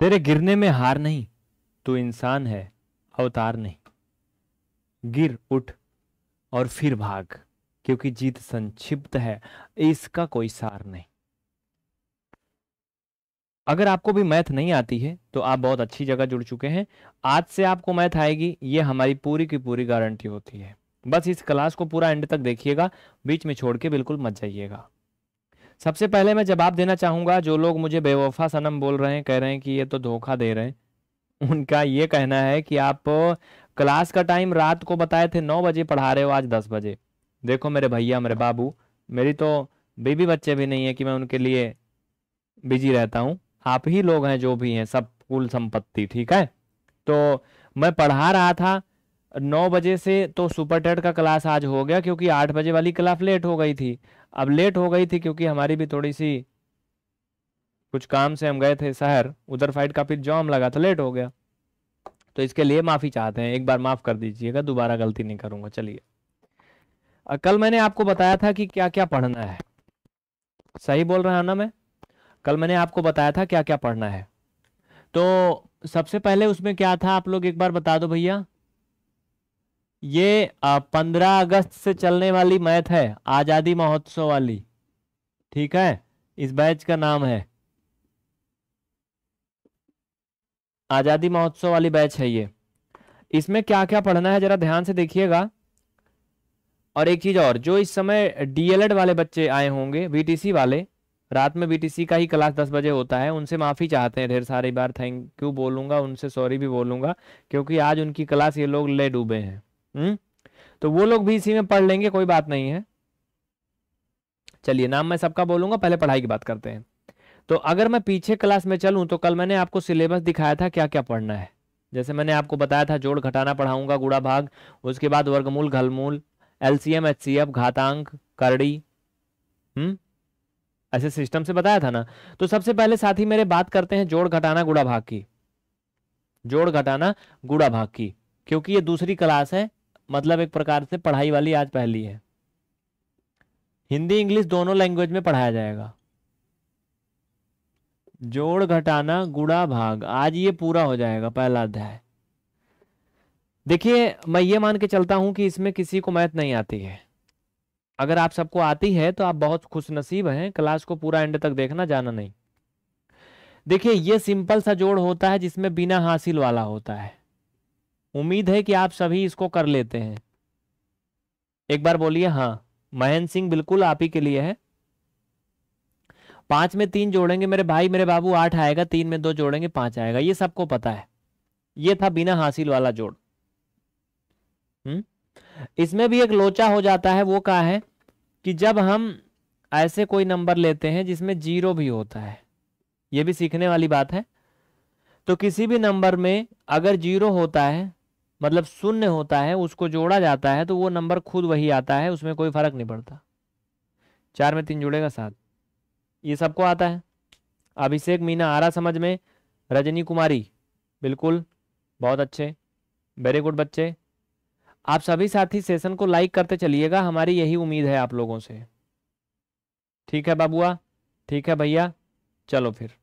तेरे गिरने में हार नहीं तू इंसान है अवतार नहीं गिर उठ और फिर भाग क्योंकि जीत संक्षिप्त है इसका कोई सार नहीं अगर आपको भी मैथ नहीं आती है तो आप बहुत अच्छी जगह जुड़ चुके हैं आज से आपको मैथ आएगी ये हमारी पूरी की पूरी गारंटी होती है बस इस क्लास को पूरा एंड तक देखिएगा बीच में छोड़ के बिल्कुल मत जाइएगा सबसे पहले मैं जवाब देना चाहूंगा जो लोग मुझे बेवफा सनम बोल रहे हैं कह रहे हैं कि ये तो धोखा दे रहे हैं उनका ये कहना है कि आप क्लास का टाइम रात को बताए थे नौ बजे पढ़ा रहे हो आज दस बजे देखो मेरे भैया मेरे बाबू मेरी तो बीबी बच्चे भी नहीं है कि मैं उनके लिए बिजी रहता हूँ आप ही लोग हैं जो भी हैं सब कुल संपत्ति ठीक है तो मैं पढ़ा रहा था नौ बजे से तो सुपर टेट का क्लास आज हो गया क्योंकि आठ बजे वाली क्लास लेट हो गई थी अब लेट हो गई थी क्योंकि हमारी भी थोड़ी सी कुछ काम से हम गए थे शहर उधर फाइट का फिर जॉम लगा था लेट हो गया तो इसके लिए माफ़ी चाहते हैं एक बार माफ़ कर दीजिएगा दोबारा गलती नहीं करूंगा चलिए कल मैंने आपको बताया था कि क्या क्या पढ़ना है सही बोल रहा ना मैं कल मैंने आपको बताया था क्या क्या पढ़ना है तो सबसे पहले उसमें क्या था आप लोग एक बार बता दो भैया ये पंद्रह अगस्त से चलने वाली मैथ है आज़ादी महोत्सव वाली ठीक है इस बैच का नाम है आज़ादी महोत्सव वाली बैच है ये इसमें क्या क्या पढ़ना है जरा ध्यान से देखिएगा और एक चीज़ और जो इस समय डीएलएड वाले बच्चे आए होंगे बीटीसी वाले रात में बीटीसी का ही क्लास दस बजे होता है उनसे माफ़ी चाहते हैं ढेर सारी बार थैंक यू बोलूंगा उनसे सॉरी भी बोलूंगा क्योंकि आज उनकी क्लास ये लोग ले डूबे हैं हम्म तो वो लोग भी इसी में पढ़ लेंगे कोई बात नहीं है चलिए नाम मैं सबका बोलूंगा पहले पढ़ाई की बात करते हैं तो अगर मैं पीछे क्लास में चलूं तो कल मैंने आपको सिलेबस दिखाया था क्या क्या पढ़ना है जैसे मैंने आपको बताया था जोड़ घटाना पढ़ाऊंगा गुड़ा भाग उसके बाद वर्गमूल घलमूल एलसीएम एचसीएफ घातांक करड़ी हम्म ऐसे सिस्टम से बताया था ना तो सबसे पहले साथ ही मेरे बात करते हैं जोड़ घटाना गुड़ा भाग की जोड़ घटाना गुड़ा भाग की क्योंकि ये दूसरी क्लास है मतलब एक प्रकार से पढ़ाई वाली आज पहली है हिंदी इंग्लिश दोनों लैंग्वेज में पढ़ाया जाएगा जोड़ घटाना गुड़ा भाग आज ये पूरा हो जाएगा पहला अध्याय देखिए मैं ये मान के चलता हूं कि इसमें किसी को मैथ नहीं आती है अगर आप सबको आती है तो आप बहुत खुश नसीब हैं क्लास को पूरा एंड तक देखना जाना नहीं देखिए ये सिंपल सा जोड़ होता है जिसमें बिना हासिल वाला होता है उम्मीद है कि आप सभी इसको कर लेते हैं एक बार बोलिए हाँ महेंद्र सिंह बिल्कुल आप ही के लिए है पांच में तीन जोड़ेंगे मेरे भाई मेरे बाबू आठ आएगा तीन में दो जोड़ेंगे पांच आएगा ये सबको पता है ये था बिना हासिल वाला जोड़ हम्म इसमें भी एक लोचा हो जाता है वो कहा है कि जब हम ऐसे कोई नंबर लेते हैं जिसमें जीरो भी होता है ये भी सीखने वाली बात है तो किसी भी नंबर में अगर जीरो होता है मतलब शून्य होता है उसको जोड़ा जाता है तो वो नंबर खुद वही आता है उसमें कोई फर्क नहीं पड़ता चार में तीन जुड़ेगा सात ये सबको आता है अभिषेक मीना आ रहा समझ में रजनी कुमारी बिल्कुल बहुत अच्छे वेरी गुड बच्चे आप सभी साथी सेशन को लाइक करते चलिएगा हमारी यही उम्मीद है आप लोगों से ठीक है बाबुआ ठीक है भैया चलो फिर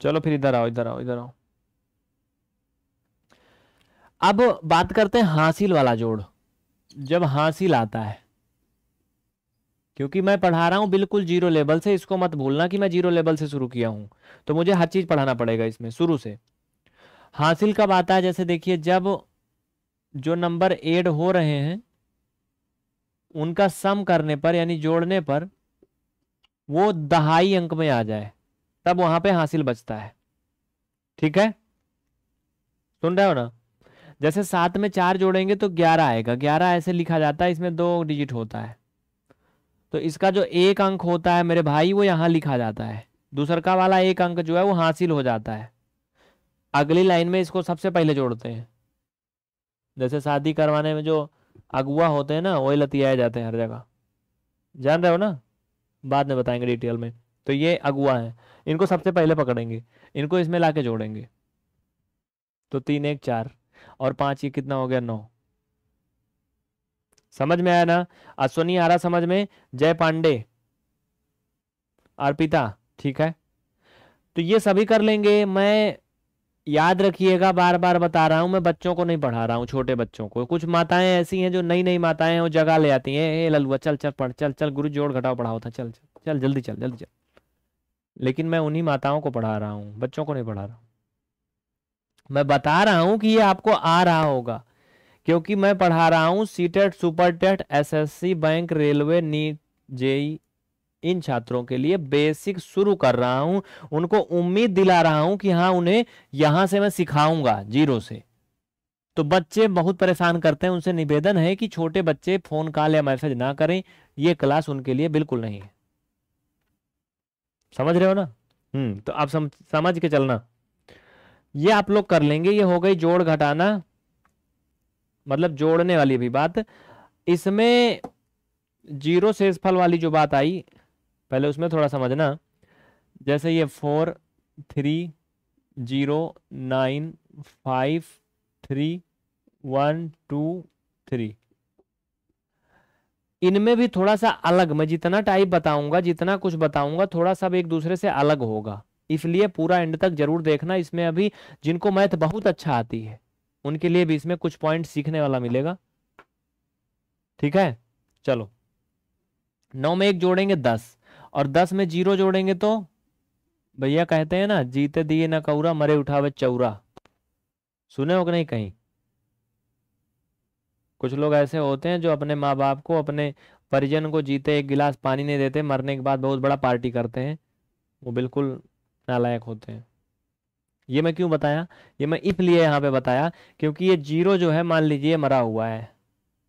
चलो फिर इधर आओ इधर आओ इधर आओ अब बात करते हैं हासिल वाला जोड़ जब हासिल आता है क्योंकि मैं पढ़ा रहा हूं बिल्कुल जीरो लेवल से इसको मत भूलना कि मैं जीरो लेवल से शुरू किया हूं तो मुझे हर चीज़ पढ़ाना पड़ेगा इसमें शुरू से हासिल कब आता है जैसे देखिए जब जो नंबर एड हो रहे हैं उनका सम करने पर यानी जोड़ने पर वो दहाई अंक में आ जाए तब वहां पे हासिल बचता है ठीक है सुन रहे हो ना जैसे सात में चार जोड़ेंगे तो ग्यारह आएगा ग्यारह ऐसे लिखा जाता है इसमें दो डिजिट होता है तो इसका जो एक अंक होता है मेरे भाई वो यहां लिखा जाता है दूसर का वाला एक अंक जो है वो हासिल हो जाता है अगली लाइन में इसको सबसे पहले जोड़ते हैं जैसे शादी करवाने में जो अगुआ होते हैं ना वही लतियाए जाते हैं हर जगह जान रहे हो ना बाद में बताएंगे डिटेल में तो ये अगुआ है इनको सबसे पहले पकड़ेंगे इनको इसमें ला जोड़ेंगे तो तीन एक चार और पांच ये कितना हो गया नौ समझ में आया ना अश्वनी आ रहा समझ में जय पांडे अर्पिता ठीक है तो ये सभी कर लेंगे मैं याद रखिएगा बार बार बता रहा हूं मैं बच्चों को नहीं पढ़ा रहा हूँ छोटे बच्चों को कुछ माताएं ऐसी हैं जो नई नई माताएं हैं वो जगह ले आती हैं ए ललुआ चल चल पढ़ चल चल गुरु जोड़ घटाओ पढ़ाओ था चल चल चल जल्दी चल जल्दी चल लेकिन मैं उन्हीं माताओं को पढ़ा रहा हूं बच्चों को नहीं पढ़ा रहा मैं बता रहा हूं कि ये आपको आ रहा होगा क्योंकि मैं पढ़ा रहा हूं C TET super TET S bank railway NEET JE इन छात्रों के लिए बेसिक शुरू कर रहा हूं उनको उम्मीद दिला रहा हूं कि हाँ उन्हें यहां से मैं सिखाऊंगा जीरो से तो बच्चे बहुत परेशान करते हैं उनसे निवेदन है कि छोटे बच्चे फोन कॉल या मैसेज ना करें ये क्लास उनके लिए बिल्कुल नहीं है समझ रहे हो ना हम्म तो आप सम, समझ के चलना ये आप लोग कर लेंगे ये हो गई जोड़ घटाना मतलब जोड़ने वाली भी बात इसमें जीरो फल वाली जो बात आई पहले उसमें थोड़ा समझना जैसे ये four three zero nine five three one two three इनमें भी थोड़ा सा अलग मैं जितना टाइप बताऊंगा जितना कुछ बताऊंगा थोड़ा सा एक दूसरे से अलग होगा इसलिए पूरा एंड तक जरूर देखना इसमें अभी जिनको मैथ बहुत अच्छा आती है उनके लिए भी इसमें कुछ पॉइंट सीखने वाला मिलेगा ठीक है चलो नौ में एक जोड़ेंगे दस और दस में जीरो जोड़ेंगे तो भैया कहते हैं ना जीते दिए ना कौरा मरे उठावे चौरा सुने हो नहीं कहीं कुछ लोग ऐसे होते हैं जो अपने माँ बाप को अपने परिजन को जीते एक गिलास पानी नहीं देते मरने के बाद बहुत बड़ा पार्टी करते हैं वो बिल्कुल नालायक होते हैं ये मैं क्यों बताया ये मैं इसलिए यहाँ पे बताया क्योंकि ये जीरो जो है मान लीजिए मरा हुआ है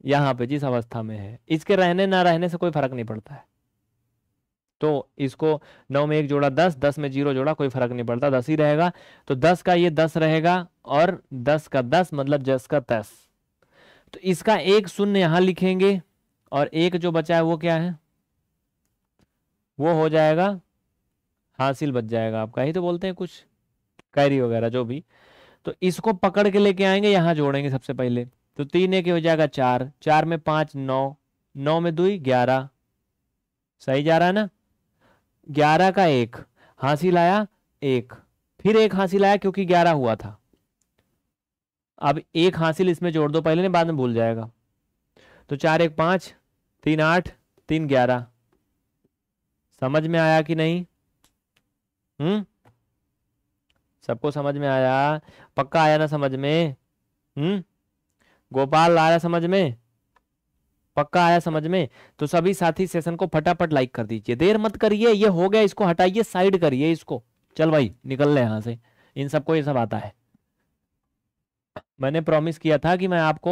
यहाँ पे जिस अवस्था में है इसके रहने ना रहने से कोई फर्क नहीं पड़ता है तो इसको नौ में एक जोड़ा दस दस में जीरो जोड़ा कोई फर्क नहीं पड़ता दस ही रहेगा तो दस का ये दस रहेगा और दस का दस मतलब जस का दस तो इसका एक शून्य यहां लिखेंगे और एक जो बचा है वो क्या है वो हो जाएगा हासिल बच जाएगा आपका ही तो बोलते हैं कुछ कैरी वगैरह जो भी तो इसको पकड़ के लेके आएंगे यहां जोड़ेंगे सबसे पहले तो तीन एक हो जाएगा चार चार में पांच नौ नौ में दुई ग्यारह सही जा रहा है ना ग्यारह का एक हासिल आया एक फिर एक हासिल आया क्योंकि ग्यारह हुआ था अब एक हासिल इसमें जोड़ दो पहले नहीं बाद में भूल जाएगा तो चार एक पांच तीन आठ तीन ग्यारह समझ में आया कि नहीं हम्म सबको समझ में आया पक्का आया ना समझ में हम्म गोपाल आया समझ में पक्का आया समझ में तो सभी साथी सेशन को फटाफट लाइक कर दीजिए देर मत करिए ये हो गया इसको हटाइए साइड करिए इसको चल भाई निकल ले यहां से इन सबको ये सब आता है मैंने प्रॉमिस किया था कि मैं आपको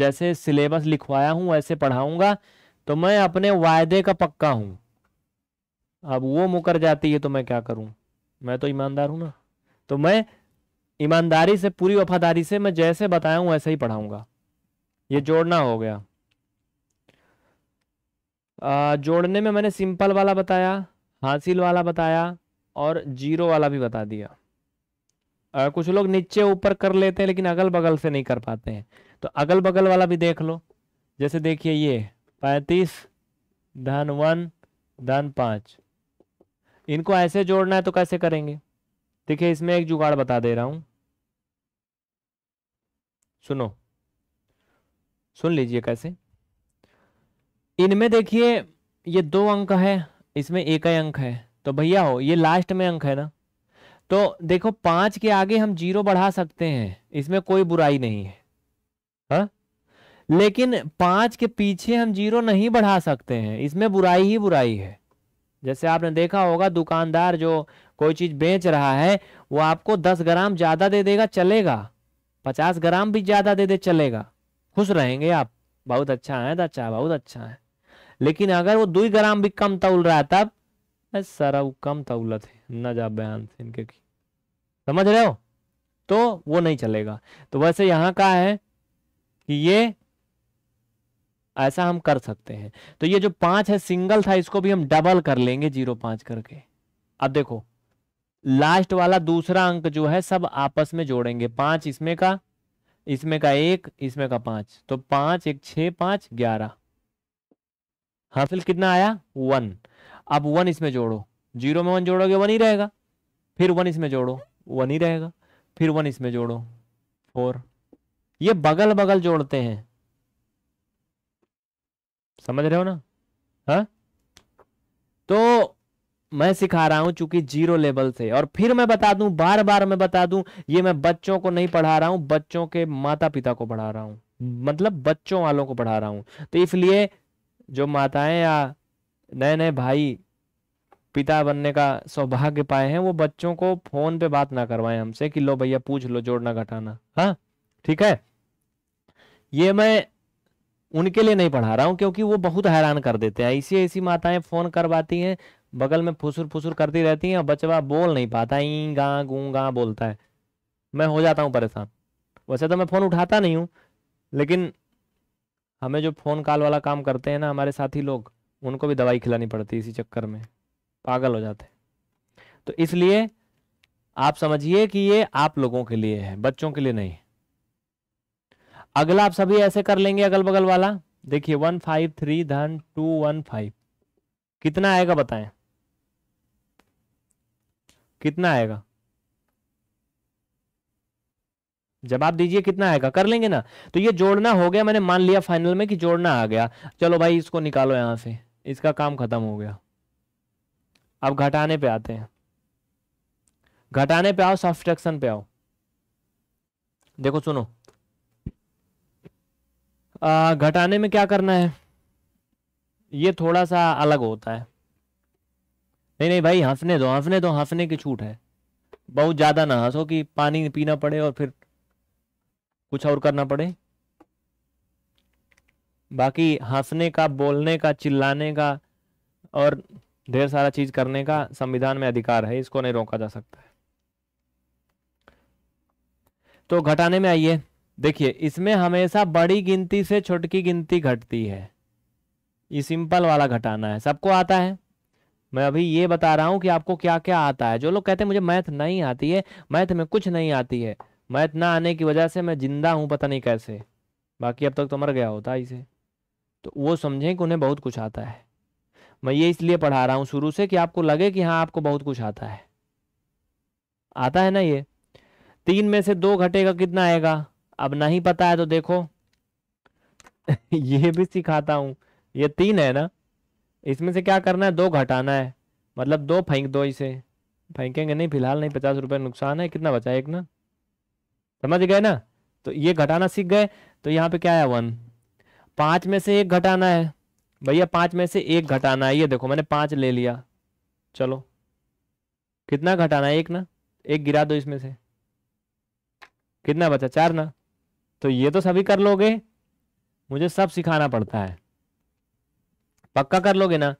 जैसे सिलेबस लिखवाया हूँ वैसे पढ़ाऊंगा तो मैं अपने वायदे का पक्का हूँ अब वो मुकर जाती है तो मैं क्या करूँ मैं तो ईमानदार हूँ ना तो मैं ईमानदारी से पूरी वफादारी से मैं जैसे बताया हूँ वैसे ही पढ़ाऊंगा ये जोड़ना हो गया आ, जोड़ने में मैंने सिंपल वाला बताया हासिल वाला बताया और जीरो वाला भी बता दिया आ, कुछ लोग नीचे ऊपर कर लेते हैं लेकिन अगल बगल से नहीं कर पाते हैं तो अगल बगल वाला भी देख लो जैसे देखिए ये पैंतीस धन वन धन पाँच इनको ऐसे जोड़ना है तो कैसे करेंगे देखिए इसमें एक जुगाड़ बता दे रहा हूँ सुनो सुन लीजिए कैसे इनमें देखिए ये दो अंक है इसमें एक ही अंक है तो भैया हो ये लास्ट में अंक है ना तो देखो पांच के आगे हम जीरो बढ़ा सकते हैं इसमें कोई बुराई नहीं है हा? लेकिन पांच के पीछे हम जीरो नहीं बढ़ा सकते हैं इसमें बुराई ही बुराई है जैसे आपने देखा होगा दुकानदार जो कोई चीज बेच रहा है वो आपको दस ग्राम ज्यादा दे देगा चलेगा पचास ग्राम भी ज्यादा दे दे चलेगा खुश रहेंगे आप बहुत अच्छा है अच्छा बहुत अच्छा है लेकिन अगर वो दुई ग्राम भी कम तौल रहा है तब सर वो कम तौलत है न जा बयान थे इनके की समझ रहे हो तो वो नहीं चलेगा तो वैसे यहां का है कि ये ऐसा हम कर सकते हैं तो ये जो पांच है सिंगल था इसको भी हम डबल कर लेंगे जीरो पांच करके अब देखो लास्ट वाला दूसरा अंक जो है सब आपस में जोड़ेंगे पांच इसमें का इसमें का एक इसमें का पांच तो पांच एक छ पांच ग्यारह हासिल कितना आया वन अब वन इसमें जोड़ो जीरो में वन जोड़ोगे वन ही रहेगा फिर वन इसमें जोड़ो वन ही रहेगा फिर वन इसमें जोड़ो फोर ये बगल बगल जोड़ते हैं समझ रहे हो ना हा? तो मैं सिखा रहा हूं चूंकि जीरो लेवल से और फिर मैं बता दूं बार बार मैं बता दूं ये मैं बच्चों को नहीं पढ़ा रहा हूं बच्चों के माता पिता को पढ़ा रहा हूं मतलब बच्चों वालों को पढ़ा रहा हूं तो इसलिए जो माताएं या नए नए भाई पिता बनने का सौभाग्य पाए हैं वो बच्चों को फोन पे बात ना करवाए हमसे कि लो भैया पूछ लो जोड़ना घटाना हाँ ठीक है ये मैं उनके लिए नहीं पढ़ा रहा हूं क्योंकि वो बहुत हैरान कर देते हैं ऐसी ऐसी माताएं फोन करवाती हैं बगल में फुसुर फुसुर करती रहती हैं और बचवा बोल नहीं पाता ई गा गू गा बोलता है मैं हो जाता हूँ परेशान वैसे तो मैं फ़ोन उठाता नहीं हूँ लेकिन हमें जो फ़ोन कॉल वाला काम करते हैं ना हमारे साथी लोग उनको भी दवाई खिलानी पड़ती है इसी चक्कर में पागल हो जाते तो इसलिए आप समझिए कि ये आप लोगों के लिए है बच्चों के लिए नहीं अगला आप सभी ऐसे कर लेंगे अगल बगल वाला देखिए वन फाइव थ्री धन टू वन फाइव कितना आएगा बताएं कितना आएगा जवाब दीजिए कितना आएगा कर लेंगे ना तो ये जोड़ना हो गया मैंने मान लिया फाइनल में कि जोड़ना आ गया चलो भाई इसको निकालो यहां से इसका काम खत्म हो गया अब घटाने पे आते हैं घटाने पे आओ सब्सट्रक्शन पे आओ देखो सुनो आ, घटाने में क्या करना है ये थोड़ा सा अलग होता है नहीं नहीं भाई हंसने दो हंसने दो हंसने की छूट है बहुत ज़्यादा ना हंसो कि पानी पीना पड़े और फिर कुछ और करना पड़े बाकी हंसने का बोलने का चिल्लाने का और ढेर सारा चीज करने का संविधान में अधिकार है इसको नहीं रोका जा सकता है तो घटाने में आइए देखिए इसमें हमेशा बड़ी गिनती से छोटकी गिनती घटती है ये सिंपल वाला घटाना है सबको आता है मैं अभी ये बता रहा हूं कि आपको क्या क्या आता है जो लोग कहते हैं मुझे मैथ नहीं आती है मैथ में कुछ नहीं आती है मैथ ना आने की वजह से मैं जिंदा हूं पता नहीं कैसे बाकी अब तक तो मर गया होता इसे तो वो समझें कि उन्हें बहुत कुछ आता है मैं ये इसलिए पढ़ा रहा हूँ शुरू से कि आपको लगे कि हाँ आपको बहुत कुछ आता है आता है ना ये तीन में से दो घटेगा कितना आएगा अब नहीं पता है तो देखो ये भी सिखाता हूं ये तीन है ना इसमें से क्या करना है दो घटाना है मतलब दो फेंक दो इसे फेंकेंगे नहीं फिलहाल नहीं पचास रुपये नुकसान है कितना बचा एक ना समझ गए ना तो ये घटाना सीख गए तो यहाँ पे क्या है वन पांच में से एक घटाना है भैया पांच में से एक घटाना है ये देखो मैंने पांच ले लिया चलो कितना घटाना है एक ना एक गिरा दो इसमें से कितना बचा चार ना तो ये तो सभी कर लोगे मुझे सब सिखाना पड़ता है पक्का कर लोगे ना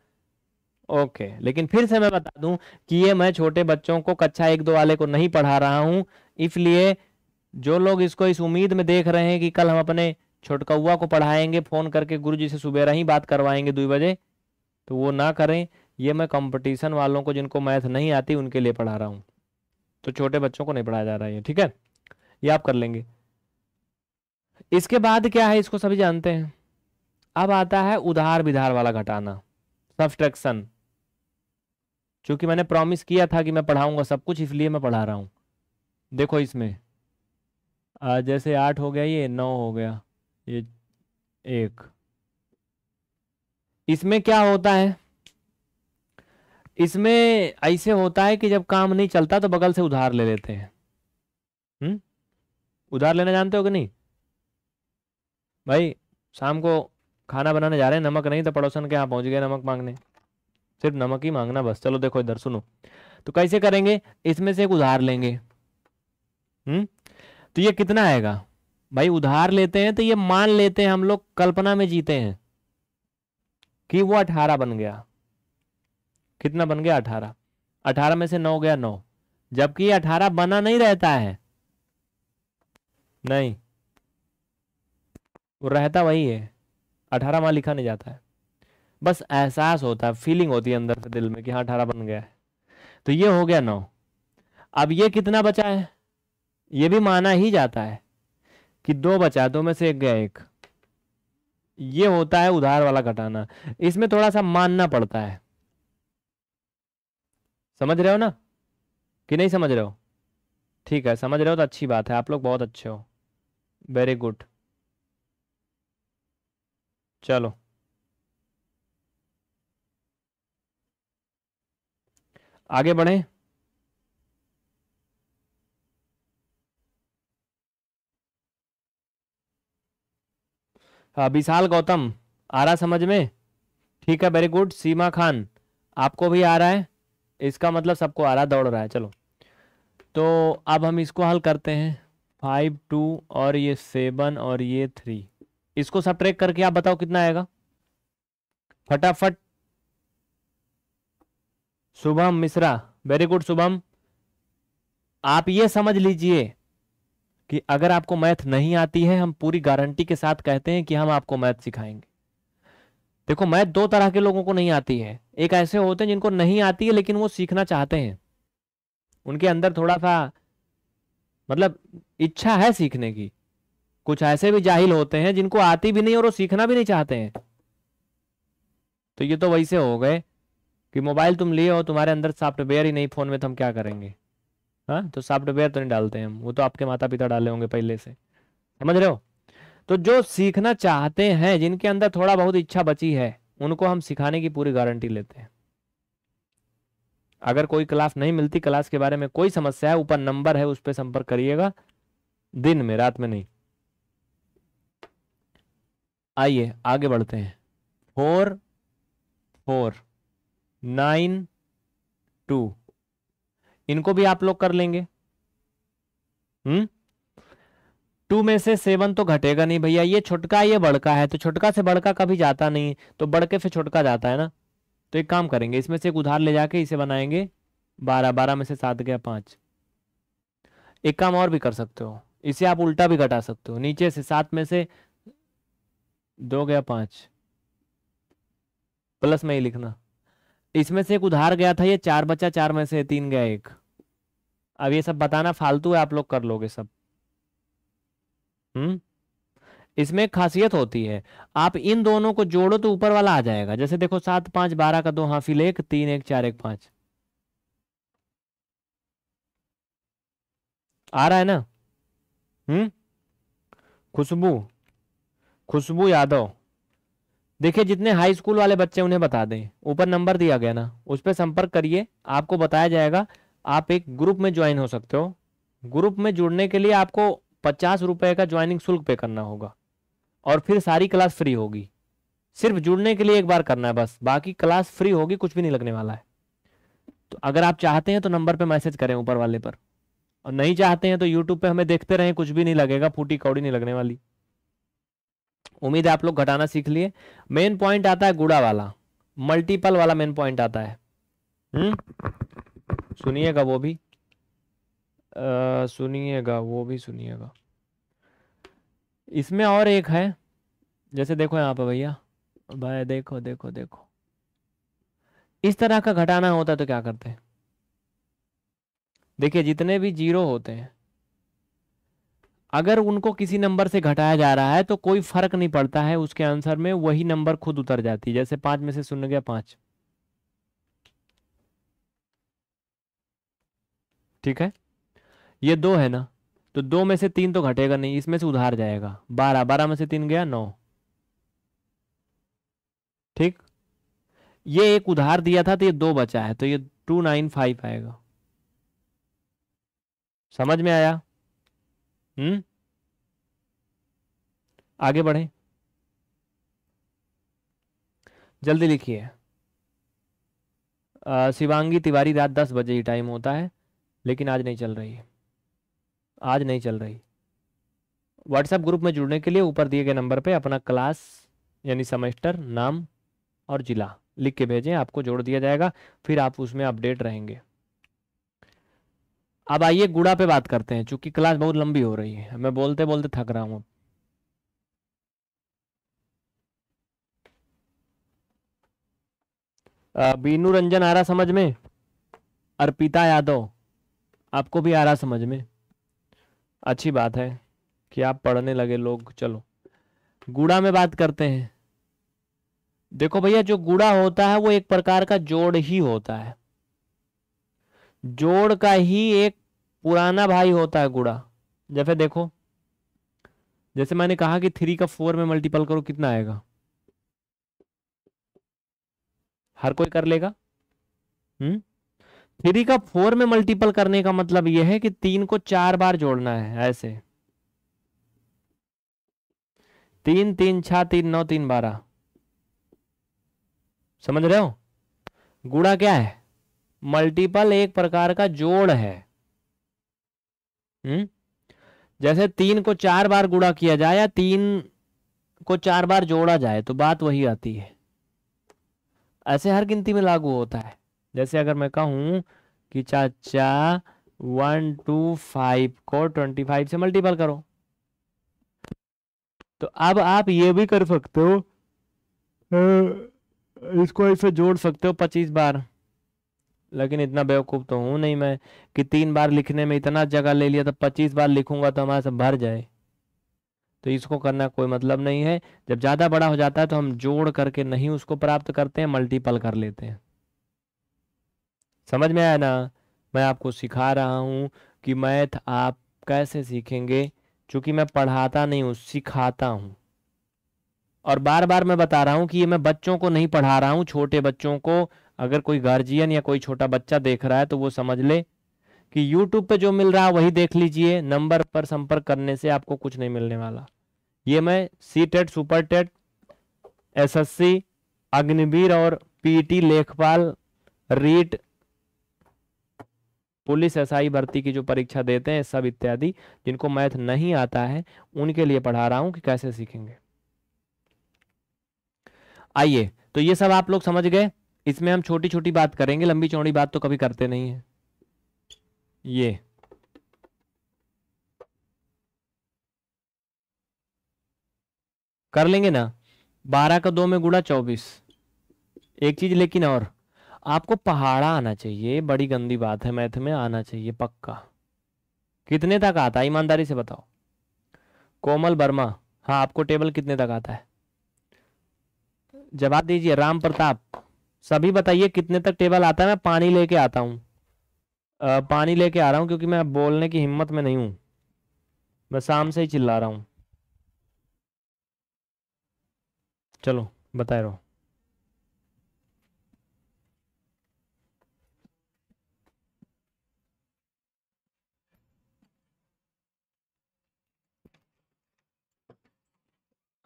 ओके लेकिन फिर से मैं बता दूं कि ये मैं छोटे बच्चों को कक्षा एक दो वाले को नहीं पढ़ा रहा हूं इसलिए जो लोग इसको इस उम्मीद में देख रहे हैं कि कल हम अपने छोटकौआ को पढ़ाएंगे फ़ोन करके गुरु जी से सुबेरा ही बात करवाएंगे दो बजे तो वो ना करें ये मैं कंपटीशन वालों को जिनको मैथ नहीं आती उनके लिए पढ़ा रहा हूँ तो छोटे बच्चों को नहीं पढ़ाया जा रहा है ठीक है ये आप कर लेंगे इसके बाद क्या है इसको सभी जानते हैं अब आता है उधार विधार वाला घटाना सब्सट्रैक्शन क्योंकि मैंने प्रॉमिस किया था कि मैं पढ़ाऊंगा सब कुछ इसलिए मैं पढ़ा रहा हूं देखो इसमें आ, जैसे आठ हो गया ये नौ हो गया ये एक इसमें क्या होता है इसमें ऐसे होता है कि जब काम नहीं चलता तो बगल से उधार ले लेते हैं हम्म उधार लेना जानते हो कि नहीं भाई शाम को खाना बनाने जा रहे हैं नमक नहीं तो पड़ोसन के यहाँ पहुंच गए नमक मांगने सिर्फ नमक ही मांगना बस चलो देखो इधर सुनो तो कैसे करेंगे इसमें से एक उधार लेंगे हम्म तो ये कितना आएगा भाई उधार लेते हैं तो ये मान लेते हैं हम लोग कल्पना में जीते हैं कि वो अठारह बन गया कितना बन गया अठारह अठारह में से नौ गया नौ जबकि अठारह बना नहीं रहता है नहीं वो रहता वही है अठारह वहां लिखा नहीं जाता है बस एहसास होता है फीलिंग होती है अंदर से दिल में कि हाँ अठारह बन गया है तो ये हो गया नौ अब ये कितना बचा है ये भी माना ही जाता है कि दो बचा दो में से एक गया एक ये होता है उधार वाला घटाना इसमें थोड़ा सा मानना पड़ता है समझ रहे हो ना कि नहीं समझ रहे हो ठीक है समझ रहे हो तो अच्छी बात है आप लोग बहुत अच्छे हो वेरी गुड चलो आगे बढ़ें हाँ, विशाल गौतम आ रहा समझ में ठीक है वेरी गुड सीमा खान आपको भी आ रहा है इसका मतलब सबको आ रहा दौड़ रहा है चलो तो अब हम इसको हल करते हैं फाइव टू और ये सेवन और ये थ्री इसको सब ट्रेक करके आप बताओ कितना आएगा फटाफट शुभम मिश्रा वेरी गुड शुभम आप ये समझ लीजिए कि अगर आपको मैथ नहीं आती है हम पूरी गारंटी के साथ कहते हैं कि हम आपको मैथ सिखाएंगे देखो मैथ दो तरह के लोगों को नहीं आती है एक ऐसे होते हैं जिनको नहीं आती है लेकिन वो सीखना चाहते हैं उनके अंदर थोड़ा सा मतलब इच्छा है सीखने की कुछ ऐसे भी जाहिल होते हैं जिनको आती भी नहीं और वो सीखना भी नहीं चाहते हैं तो ये तो वैसे हो गए कि मोबाइल तुम लिए हो तुम्हारे अंदर सॉफ्टवेयर ही नहीं फोन में तो हम क्या करेंगे हाँ तो सॉफ्टवेयर तो नहीं डालते हम वो तो आपके माता पिता डाले होंगे पहले से समझ रहे हो तो जो सीखना चाहते हैं जिनके अंदर थोड़ा बहुत इच्छा बची है उनको हम सिखाने की पूरी गारंटी लेते हैं अगर कोई क्लास नहीं मिलती क्लास के बारे में कोई समस्या है ऊपर नंबर है उस पर संपर्क करिएगा दिन में रात में नहीं आइए आगे बढ़ते हैं फोर फोर नाइन टू इनको भी आप लोग कर लेंगे हम्म टू में से सेवन तो घटेगा नहीं भैया ये छुटका ये बड़का है तो छुटका से बड़का कभी जाता नहीं है तो बड़के से छुटका जाता है ना तो एक काम करेंगे इसमें से एक उधार ले जाके इसे बनाएंगे बारह बारह में से सात गया पांच एक काम और भी कर सकते हो इसे आप उल्टा भी घटा सकते हो नीचे से सात में से दो गया पांच प्लस में ही लिखना इसमें से एक उधार गया था ये चार बच्चा चार में से तीन गया एक अब ये सब बताना फालतू है आप लोग कर लोगे सब हम्म इसमें खासियत होती है आप इन दोनों को जोड़ो तो ऊपर वाला आ जाएगा जैसे देखो सात पांच बारह का दो हाफिल एक तीन एक चार एक पांच आ रहा है ना हम्म खुशबू खुशबू यादव देखिए जितने हाई स्कूल वाले बच्चे उन्हें बता दें ऊपर नंबर दिया गया ना उस पर संपर्क करिए आपको बताया जाएगा आप एक ग्रुप में ज्वाइन हो सकते हो ग्रुप में जुड़ने के लिए आपको पचास रुपये का ज्वाइनिंग शुल्क पे करना होगा और फिर सारी क्लास फ्री होगी सिर्फ जुड़ने के लिए एक बार करना है बस बाकी क्लास फ्री होगी कुछ भी नहीं लगने वाला है तो अगर आप चाहते हैं तो नंबर पर मैसेज करें ऊपर वाले पर और नहीं चाहते हैं तो यूट्यूब पर हमें देखते रहें कुछ भी नहीं लगेगा फूटी कौड़ी नहीं लगने वाली उम्मीद है आप लोग घटाना सीख लिए मेन पॉइंट आता है गुड़ा वाला मल्टीपल वाला मेन पॉइंट आता है हम्म? सुनिएगा वो भी सुनिएगा वो भी सुनिएगा इसमें और एक है जैसे देखो यहाँ पे भैया भाई देखो देखो देखो इस तरह का घटाना होता है तो क्या करते हैं देखिए जितने भी जीरो होते हैं अगर उनको किसी नंबर से घटाया जा रहा है तो कोई फर्क नहीं पड़ता है उसके आंसर में वही नंबर खुद उतर जाती है जैसे पांच में से शून्य गया पांच ठीक है ये दो है ना तो दो में से तीन तो घटेगा नहीं इसमें से उधार जाएगा बारह बारह में से तीन गया नौ ठीक ये एक उधार दिया था तो ये दो बचा है तो ये टू नाइन फाइव आएगा समझ में आया हम्म आगे बढ़े जल्दी लिखिए शिवांगी तिवारी रात दस बजे ही टाइम होता है लेकिन आज नहीं चल रही आज नहीं चल रही व्हाट्सएप ग्रुप में जुड़ने के लिए ऊपर दिए गए नंबर पे अपना क्लास यानी सेमेस्टर नाम और जिला लिख के भेजें आपको जोड़ दिया जाएगा फिर आप उसमें अपडेट रहेंगे अब आइए गुड़ा पे बात करते हैं चूंकि क्लास बहुत लंबी हो रही है मैं बोलते बोलते थक रहा हूं बीनू रंजन आ रहा समझ में अर्पिता यादव आपको भी आ रहा समझ में अच्छी बात है कि आप पढ़ने लगे लोग चलो गुड़ा में बात करते हैं देखो भैया जो गुड़ा होता है वो एक प्रकार का जोड़ ही होता है जोड़ का ही एक पुराना भाई होता है गुड़ा जैसे देखो जैसे मैंने कहा कि थ्री का फोर में मल्टीपल करो कितना आएगा हर कोई कर लेगा हम्म थ्री का फोर में मल्टीपल करने का मतलब यह है कि तीन को चार बार जोड़ना है ऐसे तीन तीन छ तीन नौ तीन बारह समझ रहे हो गुड़ा क्या है मल्टीपल एक प्रकार का जोड़ है हम्म जैसे तीन को चार बार गुणा किया जाए या तीन को चार बार जोड़ा जाए तो बात वही आती है ऐसे हर गिनती में लागू होता है जैसे अगर मैं कहूं कि चाचा वन टू फाइव को ट्वेंटी फाइव से मल्टीपल करो तो अब आप ये भी कर सकते हो इसको ऐसे जोड़ सकते हो पच्चीस बार लेकिन इतना बेवकूफ़ तो हूँ नहीं मैं कि तीन बार लिखने में इतना जगह ले लिया तो पच्चीस बार लिखूंगा तो हमारे सब भर जाए तो इसको करना कोई मतलब नहीं है जब ज़्यादा बड़ा हो जाता है तो हम जोड़ करके नहीं उसको प्राप्त करते हैं मल्टीपल कर लेते हैं समझ में आया ना मैं आपको सिखा रहा हूँ कि मैथ आप कैसे सीखेंगे चूँकि मैं पढ़ाता नहीं हूँ सिखाता हूँ और बार बार मैं बता रहा हूँ कि ये मैं बच्चों को नहीं पढ़ा रहा हूँ छोटे बच्चों को अगर कोई गार्जियन या कोई छोटा बच्चा देख रहा है तो वो समझ ले कि यूट्यूब पे जो मिल रहा है वही देख लीजिए नंबर पर संपर्क करने से आपको कुछ नहीं मिलने वाला ये मैं C TET super TET S C Agniveer और पीटी लेखपाल रीट पुलिस एसआई भर्ती की जो परीक्षा देते हैं सब इत्यादि जिनको मैथ नहीं आता है उनके लिए पढ़ा रहा हूं कि कैसे सीखेंगे आइए तो ये सब आप लोग समझ गए इसमें हम छोटी छोटी बात करेंगे लंबी चौड़ी बात तो कभी करते नहीं है ये कर लेंगे ना बारह का दो में गुड़ा चौबीस एक चीज लेकिन और आपको पहाड़ा आना चाहिए बड़ी गंदी बात है मैथ में आना चाहिए पक्का कितने तक आता है ईमानदारी से बताओ कोमल वर्मा हाँ आपको टेबल कितने तक आता है जवाब दीजिए राम प्रताप सभी बताइए कितने तक टेबल आता है मैं पानी लेके आता हूँ पानी लेके आ रहा हूँ क्योंकि मैं बोलने की हिम्मत में नहीं हूँ मैं शाम से ही चिल्ला रहा हूँ चलो बताए रहो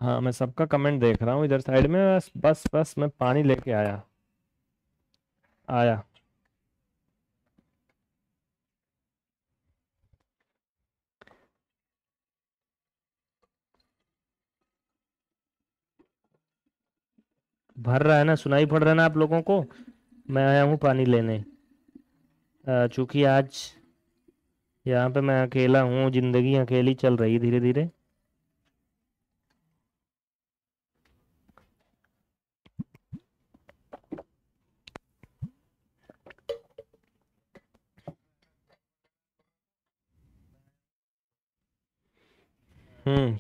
हाँ मैं सबका कमेंट देख रहा हूँ इधर साइड में बस बस मैं पानी लेके आया आया भर रहा है ना सुनाई पड़ रहा है ना आप लोगों को मैं आया हूँ पानी लेने चूंकि आज यहाँ पे मैं अकेला हूँ ज़िंदगी अकेली चल रही धीरे धीरे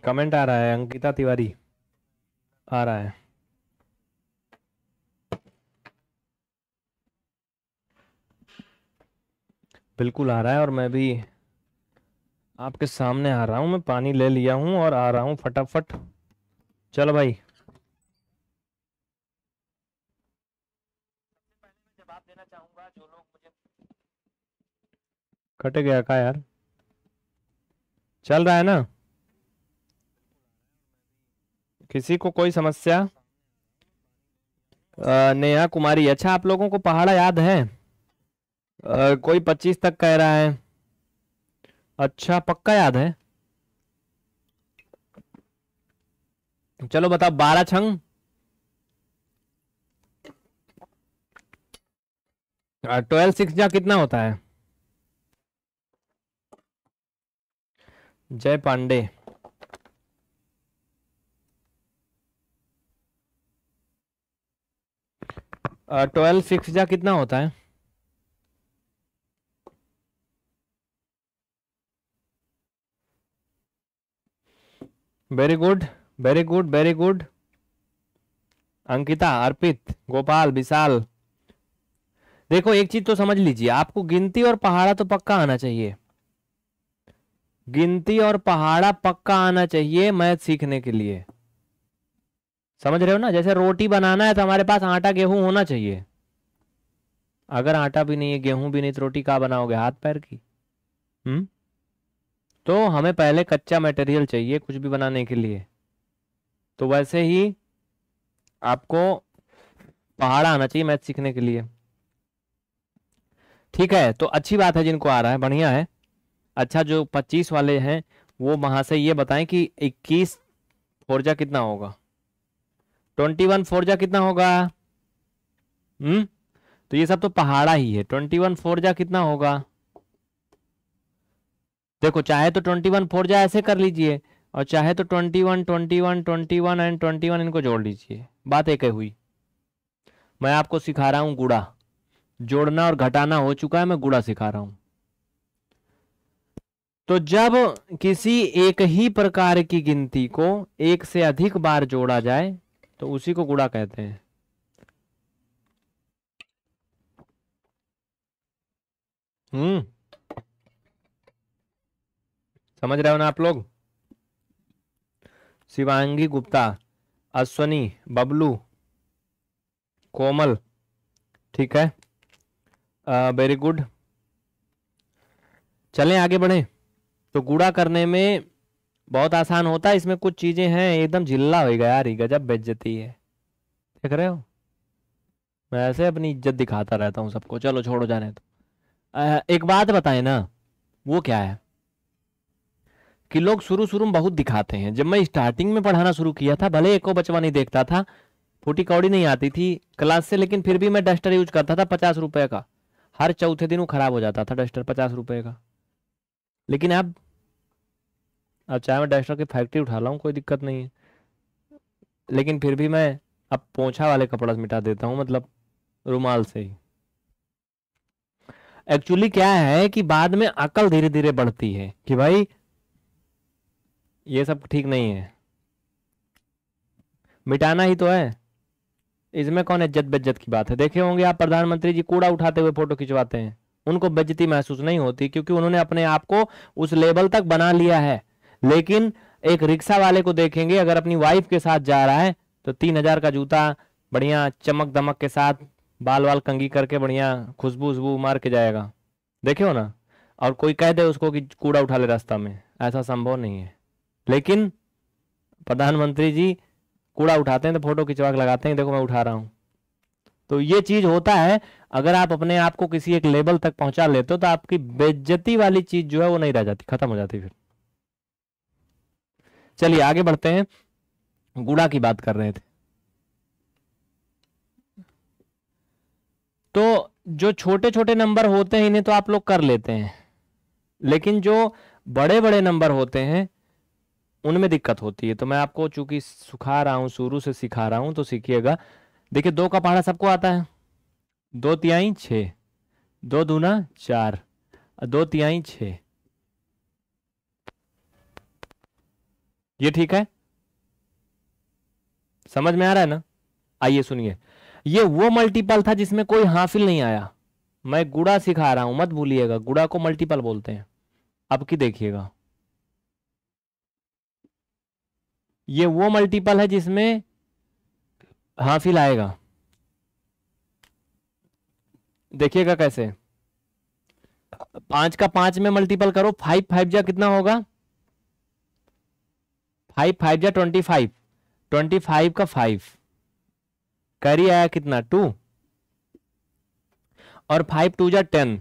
कमेंट आ रहा है अंकिता तिवारी आ रहा है बिल्कुल आ रहा है और मैं भी आपके सामने आ रहा हूं मैं पानी ले लिया हूं और आ रहा हूँ फटाफट चल भाई देना चाहूंगा कट गया का यार चल रहा है ना किसी को कोई समस्या नेहा कुमारी अच्छा आप लोगों को पहाड़ा याद है आ, कोई पच्चीस तक कह रहा है अच्छा पक्का याद है चलो बताओ बारह छंग ट्वेल्व सिक्स जा कितना होता है जय पांडे ट्वेल्व सिक्स जा कितना होता है very good very good very good Ankita Arpit Gopal Vishal देखो एक चीज तो समझ लीजिए आपको गिनती और पहाड़ा तो पक्का आना चाहिए गिनती और पहाड़ा पक्का आना चाहिए मैथ सीखने के लिए समझ रहे हो ना जैसे रोटी बनाना है तो हमारे पास आटा गेहूं होना चाहिए अगर आटा भी नहीं है गेहूं भी नहीं तो रोटी कहाँ बनाओगे हाथ पैर की हम्म तो हमें पहले कच्चा मटेरियल चाहिए कुछ भी बनाने के लिए तो वैसे ही आपको पहाड़ आना चाहिए मैथ सीखने के लिए ठीक है तो अच्छी बात है जिनको आ रहा है बढ़िया है अच्छा जो पच्चीस वाले हैं वो वहां से ये बताएं कि इक्कीस फोर्जा कितना होगा ट्वेंटी वन फोर जा कितना होगा हम्म तो ये सब तो पहाड़ा ही है ट्वेंटी वन फोर जा कितना होगा देखो चाहे तो ट्वेंटी वन फोर जा ऐसे कर लीजिए और चाहे तो twenty one twenty one twenty one and twenty one इनको जोड़ लीजिए बात एक हुई मैं आपको सिखा रहा हूं गुड़ा जोड़ना और घटाना हो चुका है मैं गुड़ा सिखा रहा हूं तो जब किसी एक ही प्रकार की गिनती को एक से अधिक बार जोड़ा जाए तो उसी को गुड़ा कहते हैं हम्म समझ रहे हो ना आप लोग शिवांगी गुप्ता अश्वनी बबलू कोमल ठीक है वेरी गुड चलें आगे बढ़ें तो गुड़ा करने में बहुत आसान होता है इसमें कुछ चीजें हैं एकदम झिल्ला हो गया यार गजब बेज्जती है देख रहे हो मैं ऐसे अपनी इज्जत दिखाता रहता हूँ सबको चलो छोड़ो जाने तो एक बात बताए ना वो क्या है कि लोग शुरू शुरू में बहुत दिखाते हैं जब मैं स्टार्टिंग में पढ़ाना शुरू किया था भले एको बचवा नहीं देखता था फूटी कौड़ी नहीं आती थी क्लास से लेकिन फिर भी मैं डस्टर यूज करता था पचास रुपए का हर चौथे दिन वो खराब हो जाता था डस्टर पचास रुपये का लेकिन अब अब चाहे मैं डस्टर की फैक्ट्री उठा लाऊँ कोई दिक्कत नहीं है लेकिन फिर भी मैं अब पोछा वाले कपड़ा मिटा देता हूँ मतलब रुमाल से ही एक्चुअली क्या है कि बाद में अकल धीरे धीरे बढ़ती है कि भाई ये सब ठीक नहीं है मिटाना ही तो है इसमें कौन इज्जत बेज्जत की बात है देखे होंगे आप प्रधानमंत्री जी कूड़ा उठाते हुए फोटो खिंचवाते हैं उनको बेज्जती महसूस नहीं होती क्योंकि उन्होंने अपने आप को उस लेवल तक बना लिया है लेकिन एक रिक्शा वाले को देखेंगे अगर अपनी वाइफ के साथ जा रहा है तो तीन हजार का जूता बढ़िया चमक दमक के साथ बाल वाल कंगी करके बढ़िया खुशबू उशबू मार के जाएगा देखे हो ना और कोई कह दे उसको कि कूड़ा उठा ले रास्ता में ऐसा संभव नहीं है लेकिन प्रधानमंत्री जी कूड़ा उठाते हैं तो फोटो खिंचवा के लगाते हैं देखो मैं उठा रहा हूँ तो ये चीज होता है अगर आप अपने आप को किसी एक लेवल तक पहुंचा लेते हो तो आपकी बेज्जती वाली चीज जो है वो नहीं रह जाती खत्म हो जाती फिर चलिए आगे बढ़ते हैं गुड़ा की बात कर रहे थे तो जो छोटे छोटे नंबर होते हैं इन्हें तो आप लोग कर लेते हैं लेकिन जो बड़े बड़े नंबर होते हैं उनमें दिक्कत होती है तो मैं आपको चूंकि सिखा रहा हूं शुरू से सिखा रहा हूं तो सीखिएगा देखिए दो का पहाड़ा सबको आता है दो तिहाई छ दो दूना चार दो तिहाई छः ये ठीक है समझ में आ रहा है ना आइए सुनिए ये वो मल्टीपल था जिसमें कोई हाफिल नहीं आया मैं गुड़ा सिखा रहा हूं मत भूलिएगा गुड़ा को मल्टीपल बोलते हैं अब की देखिएगा ये वो मल्टीपल है जिसमें हाफिल आएगा देखिएगा कैसे पांच का पांच में मल्टीपल करो फाइव फाइव जा कितना होगा फाइव फाइव या ट्वेंटी फाइव ट्वेंटी फाइव का फाइव कैरी आया कितना टू और फाइव टू या टेन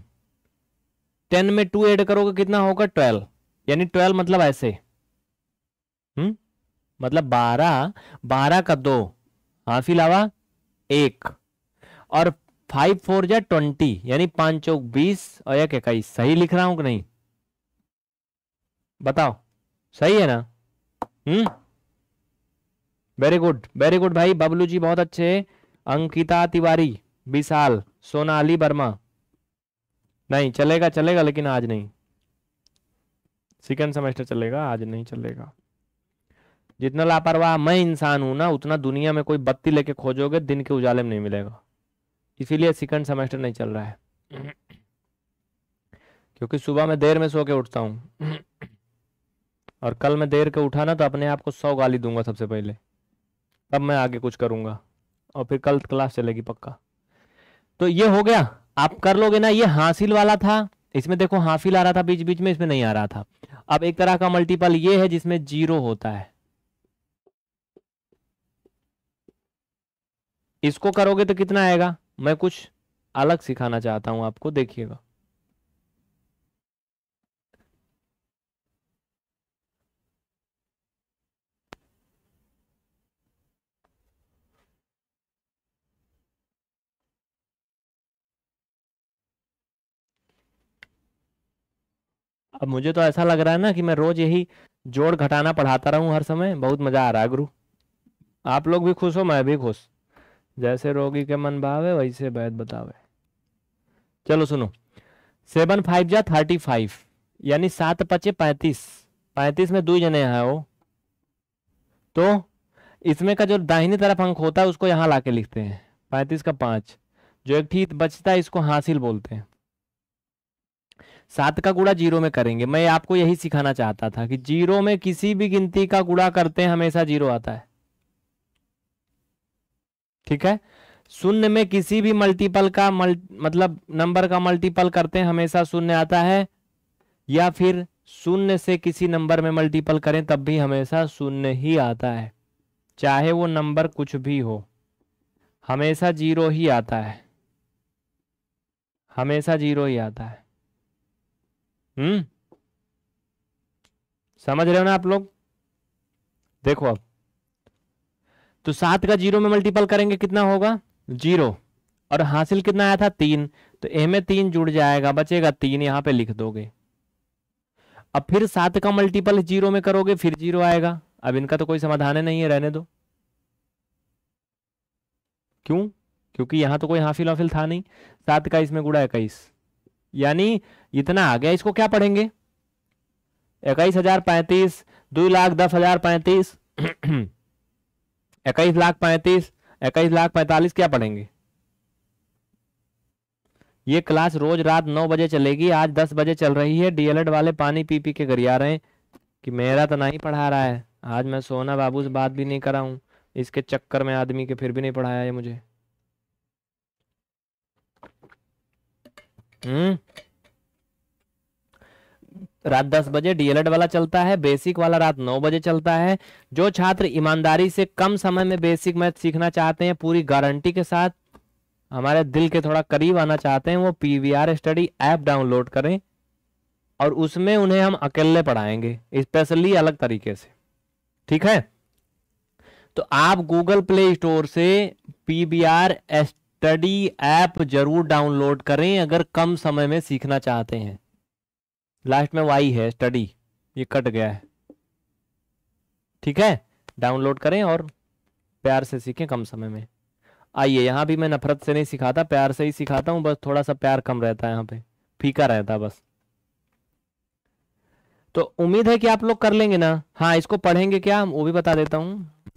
टेन में टू ऐड करोगे कितना होगा ट्वेल्व यानी ट्वेल्व मतलब ऐसे हम्म मतलब बारह बारह का दो हाफी लावा एक और फाइव फोर या ट्वेंटी यानी पांच चौक बीस और एक इक्कीस सही लिख रहा हूं कि नहीं बताओ सही है ना hmm very good very good भाई बबलू जी बहुत अच्छे अंकिता तिवारी विशाल सोनाली वर्मा नहीं चलेगा चलेगा लेकिन आज नहीं सेकेंड सेमेस्टर चलेगा आज नहीं चलेगा जितना लापरवाह मैं इंसान हूं ना उतना दुनिया में कोई बत्ती लेके खोजोगे दिन के उजाले में नहीं मिलेगा इसीलिए सेकंड सेमेस्टर नहीं चल रहा है क्योंकि सुबह में देर में सो के उठता हूं और कल मैं देर के उठा ना तो अपने आप को सौ गाली दूंगा सबसे पहले तब मैं आगे कुछ करूंगा और फिर कल क्लास चलेगी पक्का तो ये हो गया आप कर लोगे ना ये हासिल वाला था इसमें देखो हाफिल आ रहा था बीच बीच में इसमें नहीं आ रहा था अब एक तरह का मल्टीपल ये है जिसमें जीरो होता है इसको करोगे तो कितना आएगा मैं कुछ अलग सिखाना चाहता हूं आपको देखिएगा अब मुझे तो ऐसा लग रहा है ना कि मैं रोज यही जोड़ घटाना पढ़ाता रहूं हर समय बहुत मजा आ रहा है गुरु आप लोग भी खुश हो मैं भी खुश जैसे रोगी के मन भावे वैसे वैद बतावे चलो सुनो सेवन फाइव जा थर्टी फाइव यानी सात पचे पैंतीस पैंतीस में दो जने हैं वो तो इसमें का जो दाहिनी तरफ अंक होता है उसको यहाँ ला के लिखते हैं पैंतीस का पांच जो एक ठीक बचता है इसको हासिल बोलते हैं सात का गुड़ा जीरो में करेंगे मैं आपको यही सिखाना चाहता था कि जीरो में किसी भी गिनती का गुड़ा करते हैं हमेशा जीरो आता है ठीक है शून्य में किसी भी मल्टीपल का मल, मतलब नंबर का मल्टीपल करते हैं हमेशा शून्य आता है या फिर शून्य से किसी नंबर में मल्टीपल करें तब भी हमेशा शून्य ही आता है चाहे वो नंबर कुछ भी हो हमेशा जीरो ही आता है हमेशा जीरो ही आता है हम्म समझ रहे हो ना आप लोग देखो अब तो सात का जीरो में मल्टीपल करेंगे कितना होगा जीरो और हासिल कितना आया था तीन तो ए में तीन जुड़ जाएगा बचेगा तीन यहां पे लिख दोगे अब फिर सात का मल्टीपल जीरो में करोगे फिर जीरो आएगा अब इनका तो कोई समाधान नहीं है रहने दो क्यों क्योंकि यहां तो कोई हाफिल वाफिल था नहीं सात का इसमें गुड़ा इक्कीस यानी इतना आ गया इसको क्या पढ़ेंगे इक्कीस हजार पैंतीस दो लाख दस हजार पैंतीस इक्कीस लाख पैंतीस इक्कीस लाख पैंतालीस क्या पढ़ेंगे ये क्लास रोज रात नौ बजे चलेगी आज दस बजे चल रही है डीएलएड वाले पानी पी पी के गरिया रहे हैं कि मेरा तो नहीं पढ़ा रहा है आज मैं सोना बाबू से बात भी नहीं करा हूं इसके चक्कर में आदमी के फिर भी नहीं पढ़ाया है मुझे हम्म रात दस बजे डीएलएड वाला चलता है बेसिक वाला रात नौ बजे चलता है जो छात्र ईमानदारी से कम समय में बेसिक मैथ सीखना चाहते हैं पूरी गारंटी के साथ हमारे दिल के थोड़ा करीब आना चाहते हैं वो पीवीआर स्टडी ऐप डाउनलोड करें और उसमें उन्हें हम अकेले पढ़ाएंगे स्पेशली अलग तरीके से ठीक है तो आप गूगल प्ले स्टोर से P B R study app जरूर डाउनलोड करें अगर कम समय में सीखना चाहते हैं लास्ट में वाई है स्टडी ये कट गया है ठीक है डाउनलोड करें और प्यार से सीखें कम समय में आइए यहाँ भी मैं नफरत से नहीं सिखाता प्यार से ही सिखाता हूँ बस थोड़ा सा प्यार कम रहता है यहाँ पे फीका रहता है बस तो उम्मीद है कि आप लोग कर लेंगे ना हाँ इसको पढ़ेंगे क्या वो भी बता देता हूँ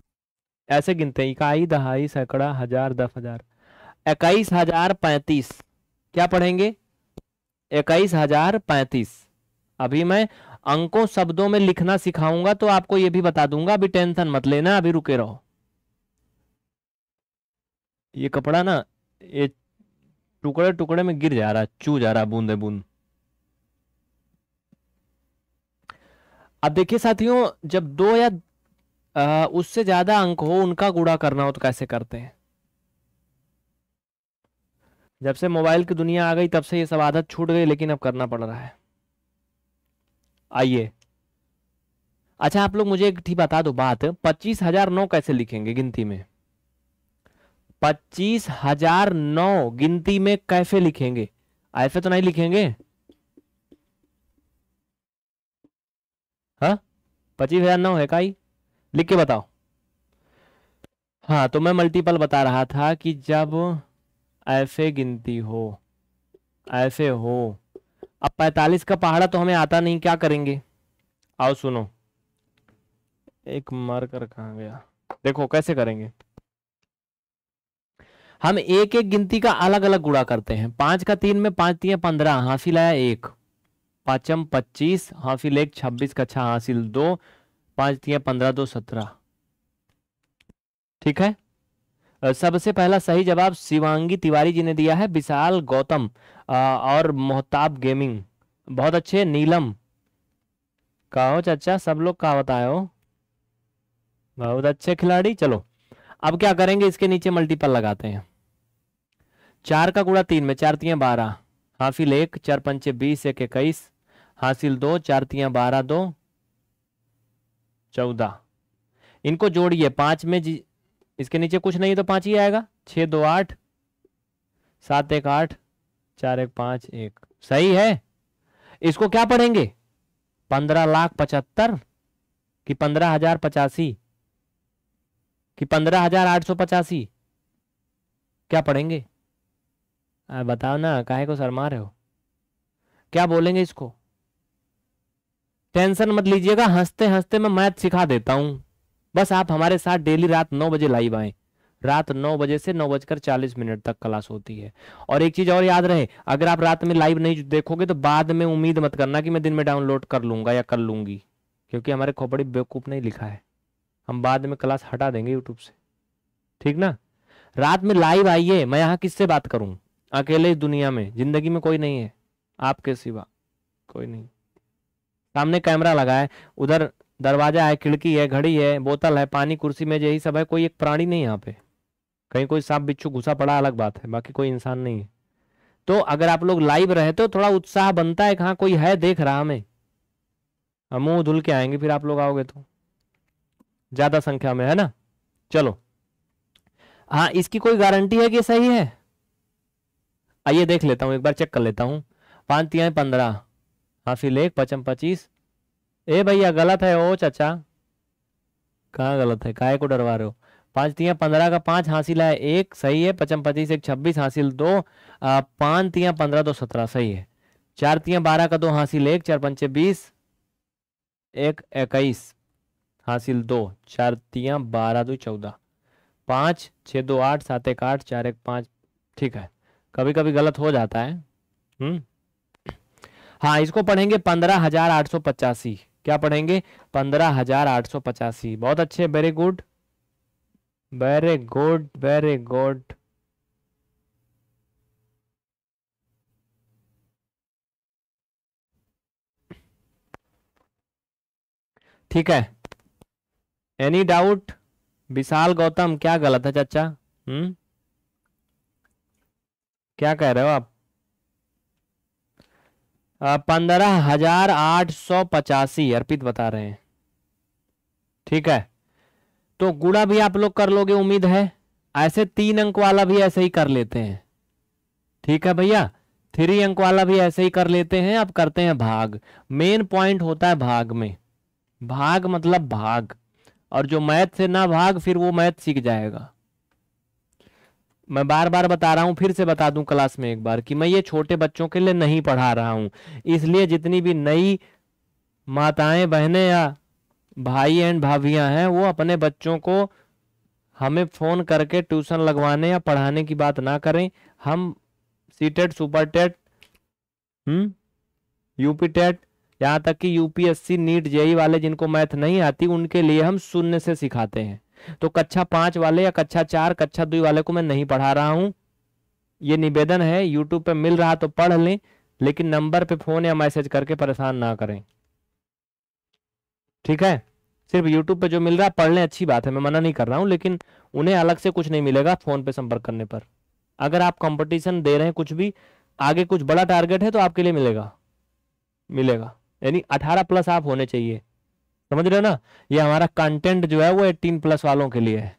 ऐसे गिनते हैं इकाई दहाई सैकड़ा हजार दस हजार इक्कीस हजार पैंतीस क्या पढ़ेंगे इक्कीस हजार पैंतीस अभी मैं अंकों शब्दों में लिखना सिखाऊंगा तो आपको यह भी बता दूंगा अभी टेंशन मत लेना अभी रुके रहो ये कपड़ा ना ये टुकड़े टुकड़े में गिर जा रहा चू जा रहा बूंदे बूंद अब देखिए साथियों जब दो या आ, उससे ज्यादा अंक हो उनका गुड़ा करना हो तो कैसे करते हैं जब से मोबाइल की दुनिया आ गई तब से ये सब आदत छूट गई लेकिन अब करना पड़ रहा है आइए अच्छा आप लोग मुझे एक ठीक बता दो बात पच्चीस हजार नौ कैसे लिखेंगे गिनती में पच्चीस हजार नौ गिनती में कैसे लिखेंगे ऐसे तो नहीं लिखेंगे हाँ? पच्चीस हजार नौ है ही लिख के बताओ हाँ तो मैं मल्टीपल बता रहा था कि जब ऐसे गिनती हो ऐसे हो अब पैतालीस का पहाड़ा तो हमें आता नहीं क्या करेंगे आओ सुनो एक मार कर कहा गया देखो कैसे करेंगे हम एक एक गिनती का अलग अलग गुड़ा करते हैं पांच का तीन में पांच तीन पंद्रह हाफिल आया एक पाचम पच्चीस हाफिल एक छब्बीस का छह हासिल दो पांच तीन पंद्रह दो सत्रह ठीक है सबसे पहला सही जवाब शिवांगी तिवारी जी ने दिया है विशाल गौतम और मोहताब गेमिंग बहुत अच्छे नीलम कहो चाचा सब लोग का हो बहुत अच्छे खिलाड़ी चलो अब क्या करेंगे इसके नीचे मल्टीपल लगाते हैं चार का कूड़ा तीन में चार तीन बारह हाफिल एक चार पंचे बीस एक इक्कीस हासिल दो चार तीन बारह दो चौदह इनको जोड़िए पांच में जी इसके नीचे कुछ नहीं तो पांच ही आएगा छह दो आठ सात एक आठ चार एक पांच एक सही है इसको क्या पढ़ेंगे पंद्रह लाख पचहत्तर कि पंद्रह हजार पचासी कि पंद्रह हजार आठ सौ पचासी क्या पढ़ेंगे आ, बताओ ना काहे को शर्मा रहे हो क्या बोलेंगे इसको टेंशन मत लीजिएगा हंसते हंसते मैं मैथ सिखा देता हूं बस आप हमारे साथ डेली रात नौ बजे लाइव आए रात नौ बजे से नौ बजकर चालीस मिनट तक क्लास होती है और एक चीज और याद रहे अगर आप रात में लाइव नहीं देखोगे तो बाद में उम्मीद मत करना कि मैं दिन में डाउनलोड कर लूंगा या कर लूंगी क्योंकि हमारे खोपड़ी बेवकूफ नहीं लिखा है हम बाद में क्लास हटा देंगे यूट्यूब से ठीक ना रात में लाइव आइए मैं यहां किससे बात करूं अकेले दुनिया में जिंदगी में कोई नहीं है आपके सिवा कोई नहीं सामने कैमरा लगा है उधर दरवाजा है खिड़की है घड़ी है बोतल है पानी कुर्सी में यही सब है कोई एक प्राणी नहीं यहाँ पे कहीं कोई सांप बिच्छू घुसा पड़ा अलग बात है बाकी कोई इंसान नहीं है तो अगर आप लोग लाइव रहे तो थोड़ा उत्साह बनता है कहा कोई है देख रहा हमें हम मुंह धुल के आएंगे फिर आप लोग आओगे तो ज्यादा संख्या में है ना चलो हाँ इसकी कोई गारंटी है कि सही है आइए देख लेता हूँ एक बार चेक कर लेता हूँ पांच तिहाई पंद्रह हाँ फिर लेख पचम पच्चीस ए भैया गलत है ओ चाचा कहाँ गलत है काय को डरवा रहे हो पाँच तिया पंद्रह का पाँच हासिल है एक सही है पचम पच्चीस एक छब्बीस हासिल दो पाँच तिया पंद्रह दो सत्रह सही है चार तिया बारह का दो हासिल एक चार पंचे बीस एक इक्कीस हासिल दो चार तिया बारह दो चौदह पाँच छः दो आठ सात एक आठ चार एक पाँच ठीक है कभी कभी गलत हो जाता है हम्म हाँ इसको पढ़ेंगे पंद्रह हजार आठ सौ पचासी क्या पढ़ेंगे पंद्रह हजार आठ सौ पचासी बहुत अच्छे very good very good very good ठीक है एनी डाउट विशाल गौतम क्या गलत है चाचा हम्म क्या कह रहे हो आप पंद्रह हजार आठ सौ पचासी अर्पित बता रहे हैं ठीक है तो गुड़ा भी आप लोग कर लोगे उम्मीद है ऐसे तीन अंक वाला भी ऐसे ही कर लेते हैं ठीक है भैया थ्री अंक वाला भी ऐसे ही कर लेते हैं अब करते हैं भाग मेन पॉइंट होता है भाग में भाग मतलब भाग और जो मैथ से ना भाग फिर वो मैथ सीख जाएगा मैं बार बार बता रहा हूँ फिर से बता दूं क्लास में एक बार कि मैं ये छोटे बच्चों के लिए नहीं पढ़ा रहा हूँ इसलिए जितनी भी नई माताएं बहनें या भाई एंड भाभियां हैं वो अपने बच्चों को हमें फ़ोन करके ट्यूशन लगवाने या पढ़ाने की बात ना करें हम C TET super TET hmm, UP TET यहाँ तक कि यूपीएससी नीट जेई वाले जिनको मैथ नहीं आती उनके लिए हम शून्य से सिखाते हैं तो कक्षा पांच वाले या कक्षा चार कक्षा दुई वाले को मैं नहीं पढ़ा रहा हूं ये निवेदन है यूट्यूब पे मिल रहा तो पढ़ लें लेकिन नंबर पे फोन या मैसेज करके परेशान ना करें ठीक है सिर्फ यूट्यूब पे जो मिल रहा है पढ़ लें अच्छी बात है मैं मना नहीं कर रहा हूं लेकिन उन्हें अलग से कुछ नहीं मिलेगा फोन पे संपर्क करने पर अगर आप कंपटीशन दे रहे हैं कुछ भी आगे कुछ बड़ा टारगेट है तो आपके लिए मिलेगा मिलेगा यानी अठारह प्लस आप होने चाहिए समझ रहे हो ना ये हमारा कंटेंट जो है वो एटीन प्लस वालों के लिए है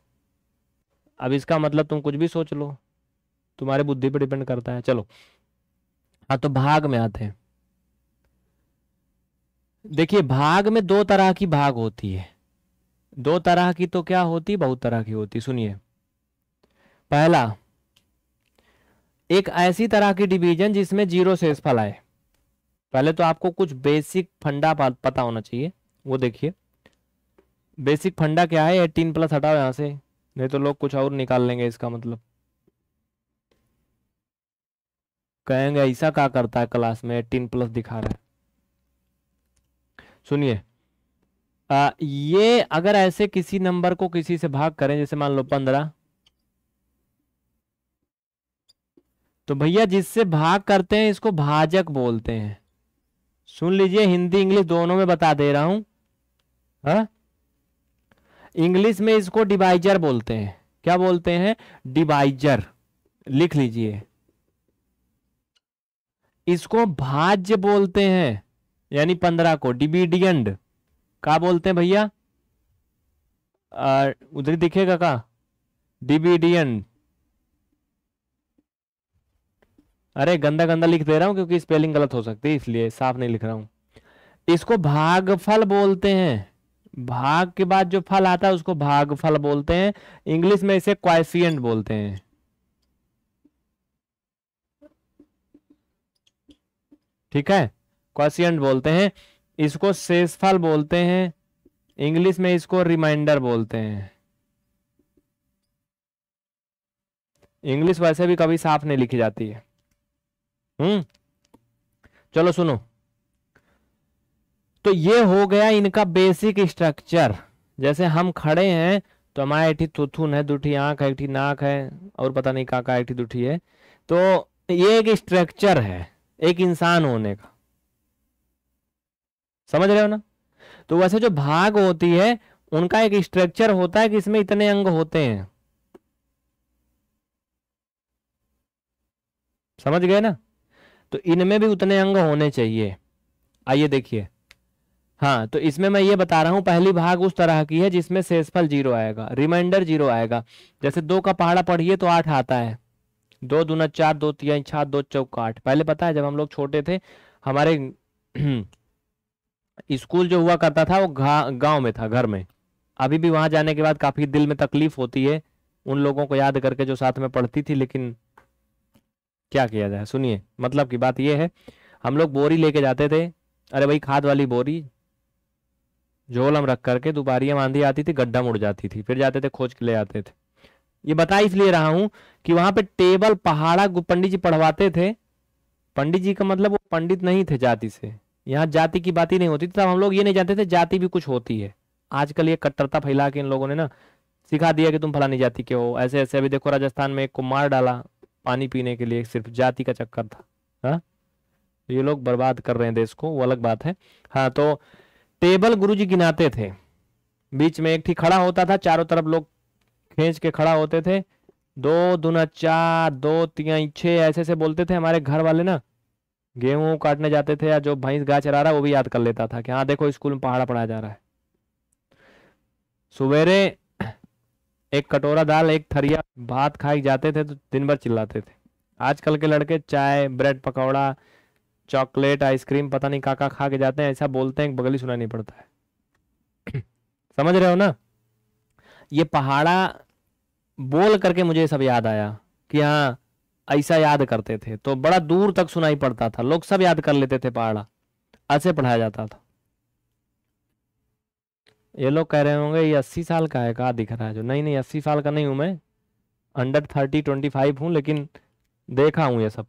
अब इसका मतलब तुम कुछ भी सोच लो तुम्हारे बुद्धि पर डिपेंड करता है चलो हाँ तो भाग में आते हैं देखिए भाग में दो तरह की भाग होती है दो तरह की तो क्या होती बहुत तरह की होती सुनिए पहला एक ऐसी तरह की डिवीजन जिसमें जीरो से फल आए पहले तो आपको कुछ बेसिक फंडा पता होना चाहिए वो देखिए बेसिक फंडा क्या है एटीन प्लस हटाओ यहाँ से नहीं तो लोग कुछ और निकाल लेंगे इसका मतलब कहेंगे ऐसा क्या करता है क्लास में एटीन प्लस दिखा रहा है सुनिए ये अगर ऐसे किसी नंबर को किसी से भाग करें जैसे मान लो पंद्रह तो भैया जिससे भाग करते हैं इसको भाजक बोलते हैं सुन लीजिए हिंदी इंग्लिश दोनों में बता दे रहा हूं इंग्लिश हाँ? में इसको डिवाइजर बोलते हैं क्या बोलते हैं डिवाइजर लिख लीजिए इसको भाज्य बोलते हैं यानी पंद्रह को डिविडियंड का बोलते हैं भैया उधर दिखेगा का डिविडियंड अरे गंदा गंदा लिख दे रहा हूं क्योंकि स्पेलिंग गलत हो सकती है इसलिए साफ नहीं लिख रहा हूं इसको भागफल बोलते हैं भाग के बाद जो फल आता है उसको भागफल बोलते हैं इंग्लिश में इसे क्वाइफियंट बोलते हैं ठीक है क्वासियंट बोलते हैं इसको शेषफल बोलते हैं इंग्लिश में इसको रिमाइंडर बोलते हैं इंग्लिश वैसे भी कभी साफ नहीं लिखी जाती है हम्म चलो सुनो तो ये हो गया इनका बेसिक स्ट्रक्चर जैसे हम खड़े हैं तो हमारा एटी थुथुन है दूठी आंख है एटी नाक है और पता नहीं काका एटी दुठी है तो ये एक स्ट्रक्चर है एक इंसान होने का समझ रहे हो ना तो वैसे जो भाग होती है उनका एक स्ट्रक्चर होता है कि इसमें इतने अंग होते हैं समझ गए ना तो इनमें भी उतने अंग होने चाहिए आइए देखिए हाँ तो इसमें मैं ये बता रहा हूँ पहली भाग उस तरह की है जिसमें शेषफल जीरो आएगा रिमाइंडर जीरो आएगा जैसे दो का पहाड़ा पढ़िए तो आठ आता है दो दूना चार दो तीन छात दो चौक आठ पहले पता है जब हम लोग छोटे थे हमारे स्कूल जो हुआ करता था वो गांव में था घर में अभी भी वहां जाने के बाद काफी दिल में तकलीफ होती है उन लोगों को याद करके जो साथ में पढ़ती थी लेकिन क्या किया जाए सुनिए मतलब की बात यह है हम लोग बोरी लेके जाते थे अरे भाई खाद वाली बोरी झोल हम रख करके दोपहरिया आंधी आती थी गड्ढा मुड़ जाती थी फिर जाते थे खोज के ले आते थे ये बता इसलिए रहा हूं कि वहां पे टेबल पहाड़ा पंडित जी पढ़वाते थे पंडित जी का मतलब वो पंडित नहीं थे जाति से यहाँ जाति की बात ही नहीं होती तब हम लोग ये नहीं जानते थे जाति भी कुछ होती है आजकल ये कट्टरता फैला के इन लोगों ने ना सिखा दिया कि तुम फलानी जाति के हो ऐसे ऐसे अभी देखो राजस्थान में एक को मार डाला पानी पीने के लिए सिर्फ जाति का चक्कर था हाँ ये लोग बर्बाद कर रहे हैं देश को वो अलग बात है हाँ तो टेबल गुरुजी गिनाते थे बीच में एक ठीक खड़ा होता था चारों तरफ लोग खींच के खड़ा होते थे दो दुना चार दो तिया छः ऐसे से बोलते थे हमारे घर वाले ना गेहूं काटने जाते थे या जो भैंस गाय चरा रहा वो भी याद कर लेता था कि हाँ देखो स्कूल में पहाड़ा पढ़ाया जा रहा है सवेरे एक कटोरा दाल एक थरिया भात खाई जाते थे तो दिन भर चिल्लाते थे आजकल के लड़के चाय ब्रेड पकौड़ा चॉकलेट आइसक्रीम पता नहीं काका खा के जाते हैं ऐसा बोलते हैं बगली सुना नहीं पड़ता है समझ रहे हो ना ये पहाड़ा बोल करके मुझे सब याद आया कि हाँ ऐसा याद करते थे तो बड़ा दूर तक सुनाई पड़ता था लोग सब याद कर लेते थे पहाड़ा ऐसे पढ़ाया जाता था ये लोग कह रहे होंगे ये अस्सी साल का है कहा दिख रहा है जो नहीं नहीं अस्सी साल का नहीं हूं मैं अंडर थर्टी ट्वेंटी फाइव हूँ लेकिन देखा हूं ये सब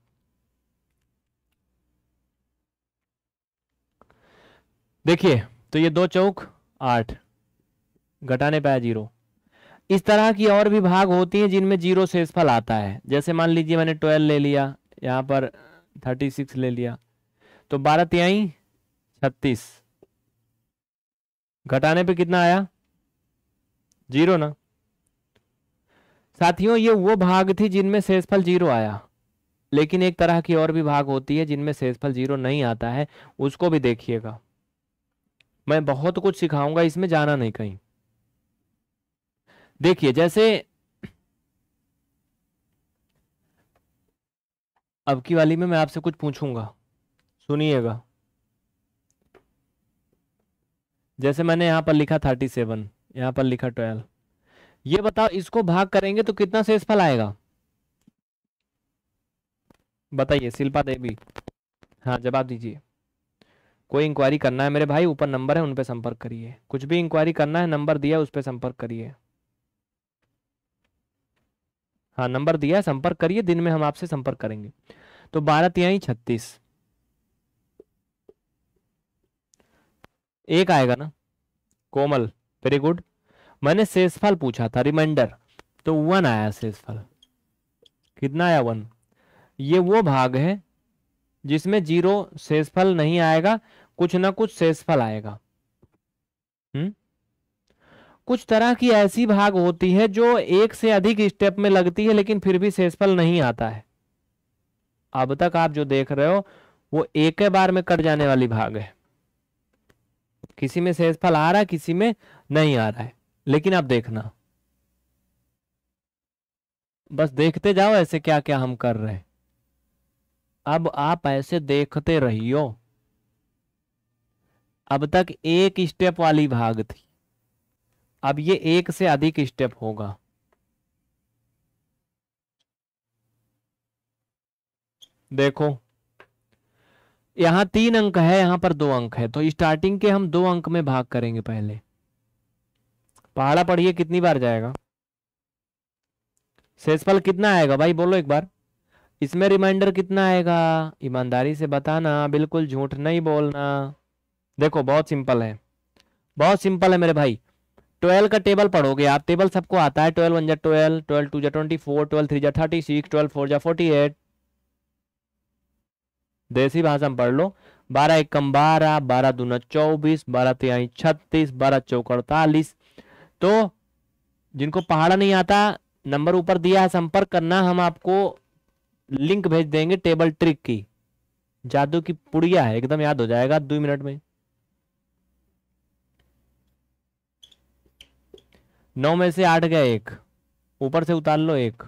देखिए तो ये दो चौक आठ घटाने पर आया जीरो इस तरह की और भी भाग होती हैं जिनमें जीरो शेषफल आता है जैसे मान लीजिए मैंने ट्वेल्व ले लिया यहाँ पर थर्टी सिक्स ले लिया तो बारह त्याई छत्तीस घटाने पे कितना आया जीरो ना साथियों ये वो भाग थी जिनमें शेषफल जीरो आया लेकिन एक तरह की और भी भाग होती है जिनमें शेषफल जीरो नहीं आता है उसको भी देखिएगा मैं बहुत कुछ सिखाऊंगा इसमें जाना नहीं कहीं देखिए जैसे अब की वाली में मैं आपसे कुछ पूछूंगा सुनिएगा जैसे मैंने यहां पर लिखा थर्टी सेवन यहां पर लिखा ट्वेल्व ये बताओ इसको भाग करेंगे तो कितना शेषफल आएगा बताइए शिल्पा देवी हाँ जवाब दीजिए कोई इंक्वायरी करना है मेरे भाई ऊपर नंबर है उन पर संपर्क करिए कुछ भी इंक्वायरी करना है नंबर दिया उस पर संपर्क करिए हाँ नंबर दिया है संपर्क करिए दिन में हम आपसे संपर्क करेंगे तो बारह तिहाई छत्तीस एक आएगा ना कोमल वेरी गुड मैंने शेषफल पूछा था रिमाइंडर तो वन आया शेषफल कितना आया वन ये वो भाग है जिसमें जीरो शेषफल नहीं आएगा कुछ ना कुछ फल आएगा हम्म कुछ तरह की ऐसी भाग होती है जो एक से अधिक स्टेप में लगती है लेकिन फिर भी शेषफल नहीं आता है अब तक आप जो देख रहे हो वो एक बार में कट जाने वाली भाग है किसी में फल आ रहा है किसी में नहीं आ रहा है लेकिन आप देखना बस देखते जाओ ऐसे क्या क्या हम कर रहे हैं अब आप ऐसे देखते रहियो अब तक एक स्टेप वाली भाग थी अब ये एक से अधिक स्टेप होगा देखो यहां तीन अंक है यहां पर दो अंक है तो स्टार्टिंग के हम दो अंक में भाग करेंगे पहले पहाड़ा पढ़िए कितनी बार जाएगा शेषफल कितना आएगा भाई बोलो एक बार इसमें रिमाइंडर कितना आएगा ईमानदारी से बताना बिल्कुल झूठ नहीं बोलना देखो बहुत सिंपल है बहुत सिंपल है मेरे भाई ट्वेल्व का टेबल पढ़ोगे आप टेबल सबको आता है ट्वेल्व वन जा ट्वेल्व ट्वेल्व टू जा ट्वेंटी फोर ट्वेल्व थ्री जा थर्टी सिक्स ट्वेल्व फोर जा फोर्टी एट देसी भाषा में पढ़ लो बारह एकम बारह बारह दूना चौबीस बारह तिहाई छत्तीस बारह चौक अड़तालीस तो जिनको पहाड़ा नहीं आता नंबर ऊपर दिया है संपर्क करना हम आपको लिंक भेज देंगे टेबल ट्रिक की जादू की पुड़िया है एकदम याद हो जाएगा दो मिनट में नौ में से आठ गए एक ऊपर से उतार लो एक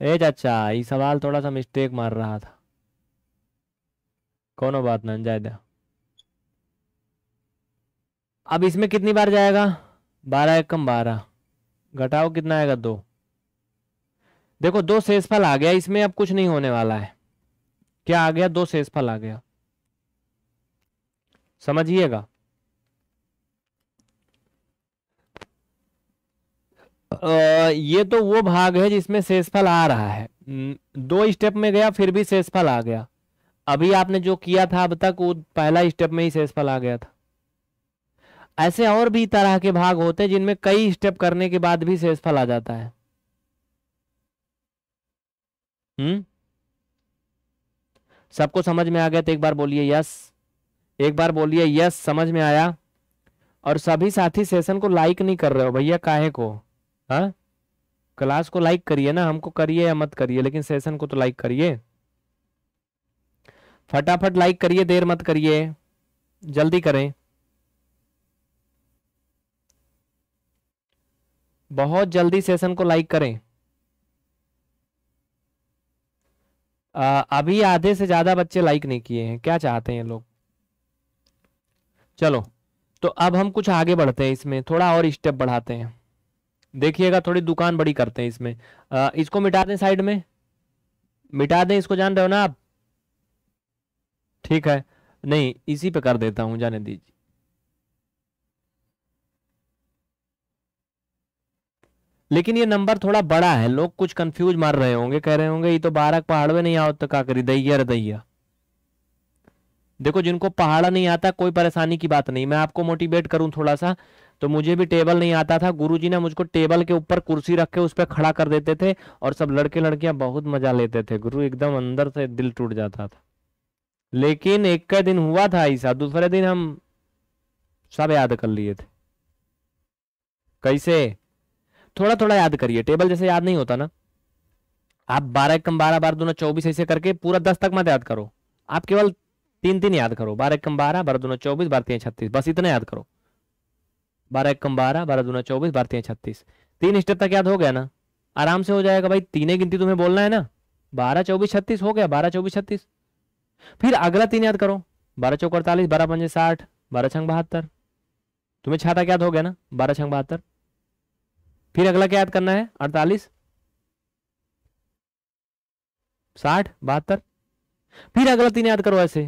ए चाचा ये सवाल थोड़ा सा मिस्टेक मार रहा था कौन बात ना जायदा अब इसमें कितनी बार जाएगा बारह एक कम बारह घटाओ कितना आएगा दो देखो दो शेषफल आ गया इसमें अब कुछ नहीं होने वाला है क्या आ गया दो शेषफल आ गया समझिएगा ये तो वो भाग है जिसमें शेषफल आ रहा है दो स्टेप में गया फिर भी शेषफल आ गया अभी आपने जो किया था अब तक वो पहला स्टेप में ही शेषफल आ गया था ऐसे और भी तरह के भाग होते हैं जिनमें कई स्टेप करने के बाद भी शेषफल आ जाता है हम्म सबको समझ में आ गया तो एक बार बोलिए यस एक बार बोलिए यस समझ में आया और सभी साथी सेशन को लाइक नहीं कर रहे हो भैया काहे को हाँ क्लास को लाइक करिए ना हमको करिए या मत करिए लेकिन सेशन को तो लाइक करिए फटाफट लाइक करिए देर मत करिए जल्दी करें बहुत जल्दी सेशन को लाइक करें आ, अभी आधे से ज्यादा बच्चे लाइक नहीं किए हैं क्या चाहते हैं लोग चलो तो अब हम कुछ आगे बढ़ते हैं इसमें थोड़ा और स्टेप बढ़ाते हैं देखिएगा थोड़ी दुकान बड़ी करते हैं इसमें आ, इसको मिटा दें साइड में मिटा दें इसको जान रहे हो ना आप ठीक है नहीं इसी पे कर देता हूं जाने दीजिए लेकिन ये नंबर थोड़ा बड़ा है लोग कुछ कंफ्यूज मार रहे होंगे कह रहे होंगे ये तो बारह पहाड़ में नहीं आओ तो का करी दैया रे दैया देखो जिनको पहाड़ा नहीं आता कोई परेशानी की बात नहीं मैं आपको मोटिवेट करूं थोड़ा सा तो मुझे भी टेबल नहीं आता था गुरुजी ने मुझको टेबल के ऊपर कुर्सी रख के उस पर खड़ा कर देते थे और सब लड़के लड़कियां बहुत मजा लेते थे गुरु एकदम अंदर से दिल टूट जाता था लेकिन एक का दिन हुआ था ऐसा दूसरे दिन हम सब याद कर लिए थे कैसे थोड़ा थोड़ा याद करिए टेबल जैसे याद नहीं होता ना आप बारह कम बारह बारह दोनों चौबीस ऐसे करके पूरा दस तक मत याद करो आप केवल तीन तीन याद करो बारह कम बारह बारह दोनों चौबीस बारह तीन छत्तीस बस इतना याद करो बारह एकम बारह बारह दूना चौबीस बारह तीन छत्तीस तीन स्टेप तक याद हो गया ना आराम से हो जाएगा भाई तीन गिनती तुम्हें बोलना है ना बारह चौबीस छत्तीस हो गया बारह चौबीस छत्तीस फिर अगला तीन याद करो बारह चौक अड़तालीस बारह पंजे साठ बारह छंग बहत्तर तुम्हें छाता याद हो गया ना बारह छंग बहत्तर फिर अगला क्या याद करना है अड़तालीस साठ बहत्तर फिर अगला तीन याद करो ऐसे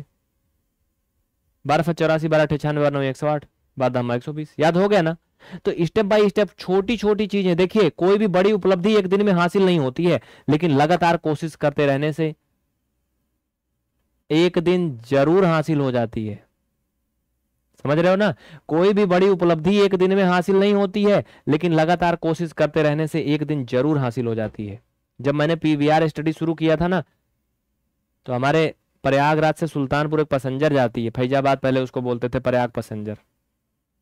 बारह सौ चौरासी बारह छियानवे नौ एक सौ आठ बादाम एक सौ बीस याद हो गया ना तो स्टेप बाय स्टेप छोटी छोटी चीजें देखिए कोई भी बड़ी उपलब्धि एक दिन में हासिल नहीं होती है लेकिन लगातार कोशिश करते रहने से एक दिन जरूर हासिल हो जाती है समझ रहे हो ना कोई भी बड़ी उपलब्धि एक दिन में हासिल नहीं होती है लेकिन लगातार कोशिश करते रहने से एक दिन जरूर हासिल हो जाती है जब मैंने पीवीआर स्टडी शुरू किया था ना तो हमारे प्रयागराज से सुल्तानपुर एक पैसेंजर जाती है फैजाबाद पहले उसको बोलते थे प्रयाग पैसेंजर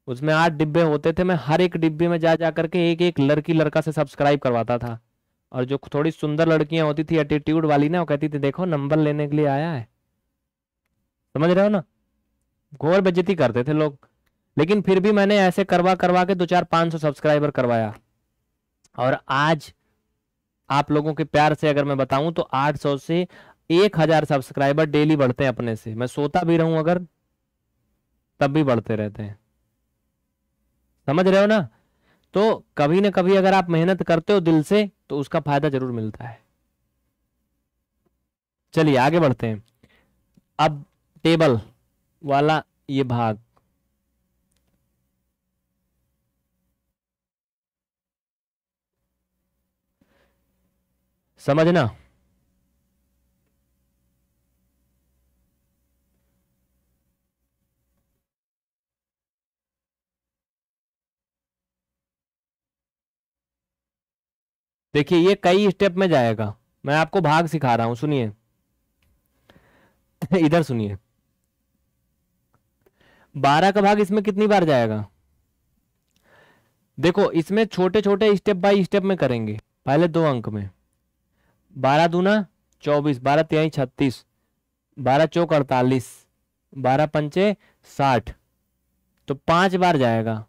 उसमें आठ डिब्बे होते थे मैं हर एक डिब्बे में जा जा करके एक एक लड़की लड़का से सब्सक्राइब करवाता था और जो थोड़ी सुंदर लड़कियां होती थी एटीट्यूड वाली ना वो कहती थी देखो नंबर लेने के लिए आया है समझ रहे हो ना घोर बेजती करते थे लोग लेकिन फिर भी मैंने ऐसे करवा करवा के दो चार पाँच सौ सब्सक्राइबर करवाया और आज आप लोगों के प्यार से अगर मैं बताऊं तो 800 से 1000 सब्सक्राइबर डेली बढ़ते हैं अपने से मैं सोता भी रहूं अगर तब भी बढ़ते रहते हैं समझ रहे हो ना तो कभी ना कभी अगर आप मेहनत करते हो दिल से तो उसका फायदा जरूर मिलता है चलिए आगे बढ़ते हैं अब टेबल वाला ये भाग समझना देखिए ये कई स्टेप में जाएगा मैं आपको भाग सिखा रहा हूं सुनिए इधर सुनिए बारह का भाग इसमें कितनी बार जाएगा देखो इसमें छोटे छोटे स्टेप बाय स्टेप में करेंगे पहले दो अंक में बारह दूना चौबीस बारह तिहाई छत्तीस बारह चौक अड़तालीस बारह पंचे साठ तो पांच बार जाएगा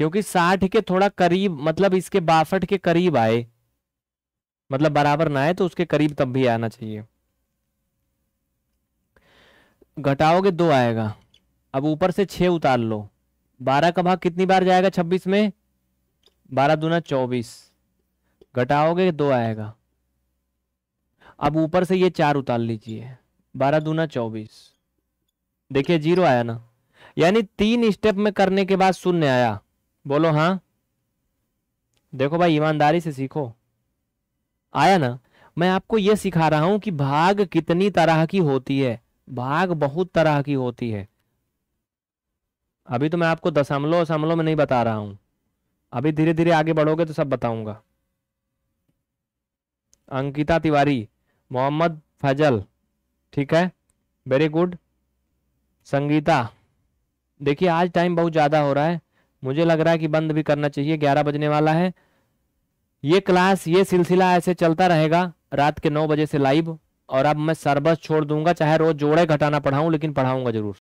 क्योंकि साठ के थोड़ा करीब मतलब इसके बासठ के करीब आए मतलब बराबर ना आए तो उसके करीब तब भी आना चाहिए घटाओगे दो आएगा अब ऊपर से छह उतार लो बारह का भाग कितनी बार जाएगा छब्बीस में बारह दूना चौबीस घटाओगे दो आएगा अब ऊपर से ये चार उतार लीजिए बारह दूना चौबीस देखिए जीरो आया ना यानी तीन स्टेप में करने के बाद शून्य आया बोलो हाँ देखो भाई ईमानदारी से सीखो आया ना मैं आपको यह सिखा रहा हूं कि भाग कितनी तरह की होती है भाग बहुत तरह की होती है अभी तो मैं आपको दशमलव असमलव में नहीं बता रहा हूं अभी धीरे धीरे आगे बढ़ोगे तो सब बताऊंगा अंकिता तिवारी मोहम्मद फजल ठीक है वेरी गुड संगीता देखिए आज टाइम बहुत ज़्यादा हो रहा है मुझे लग रहा है कि बंद भी करना चाहिए ग्यारह बजने वाला है ये क्लास ये सिलसिला ऐसे चलता रहेगा रात के नौ बजे से लाइव और अब मैं सरबस छोड़ दूंगा चाहे रोज जोड़े घटाना पढ़ाऊं लेकिन पढ़ाऊंगा जरूर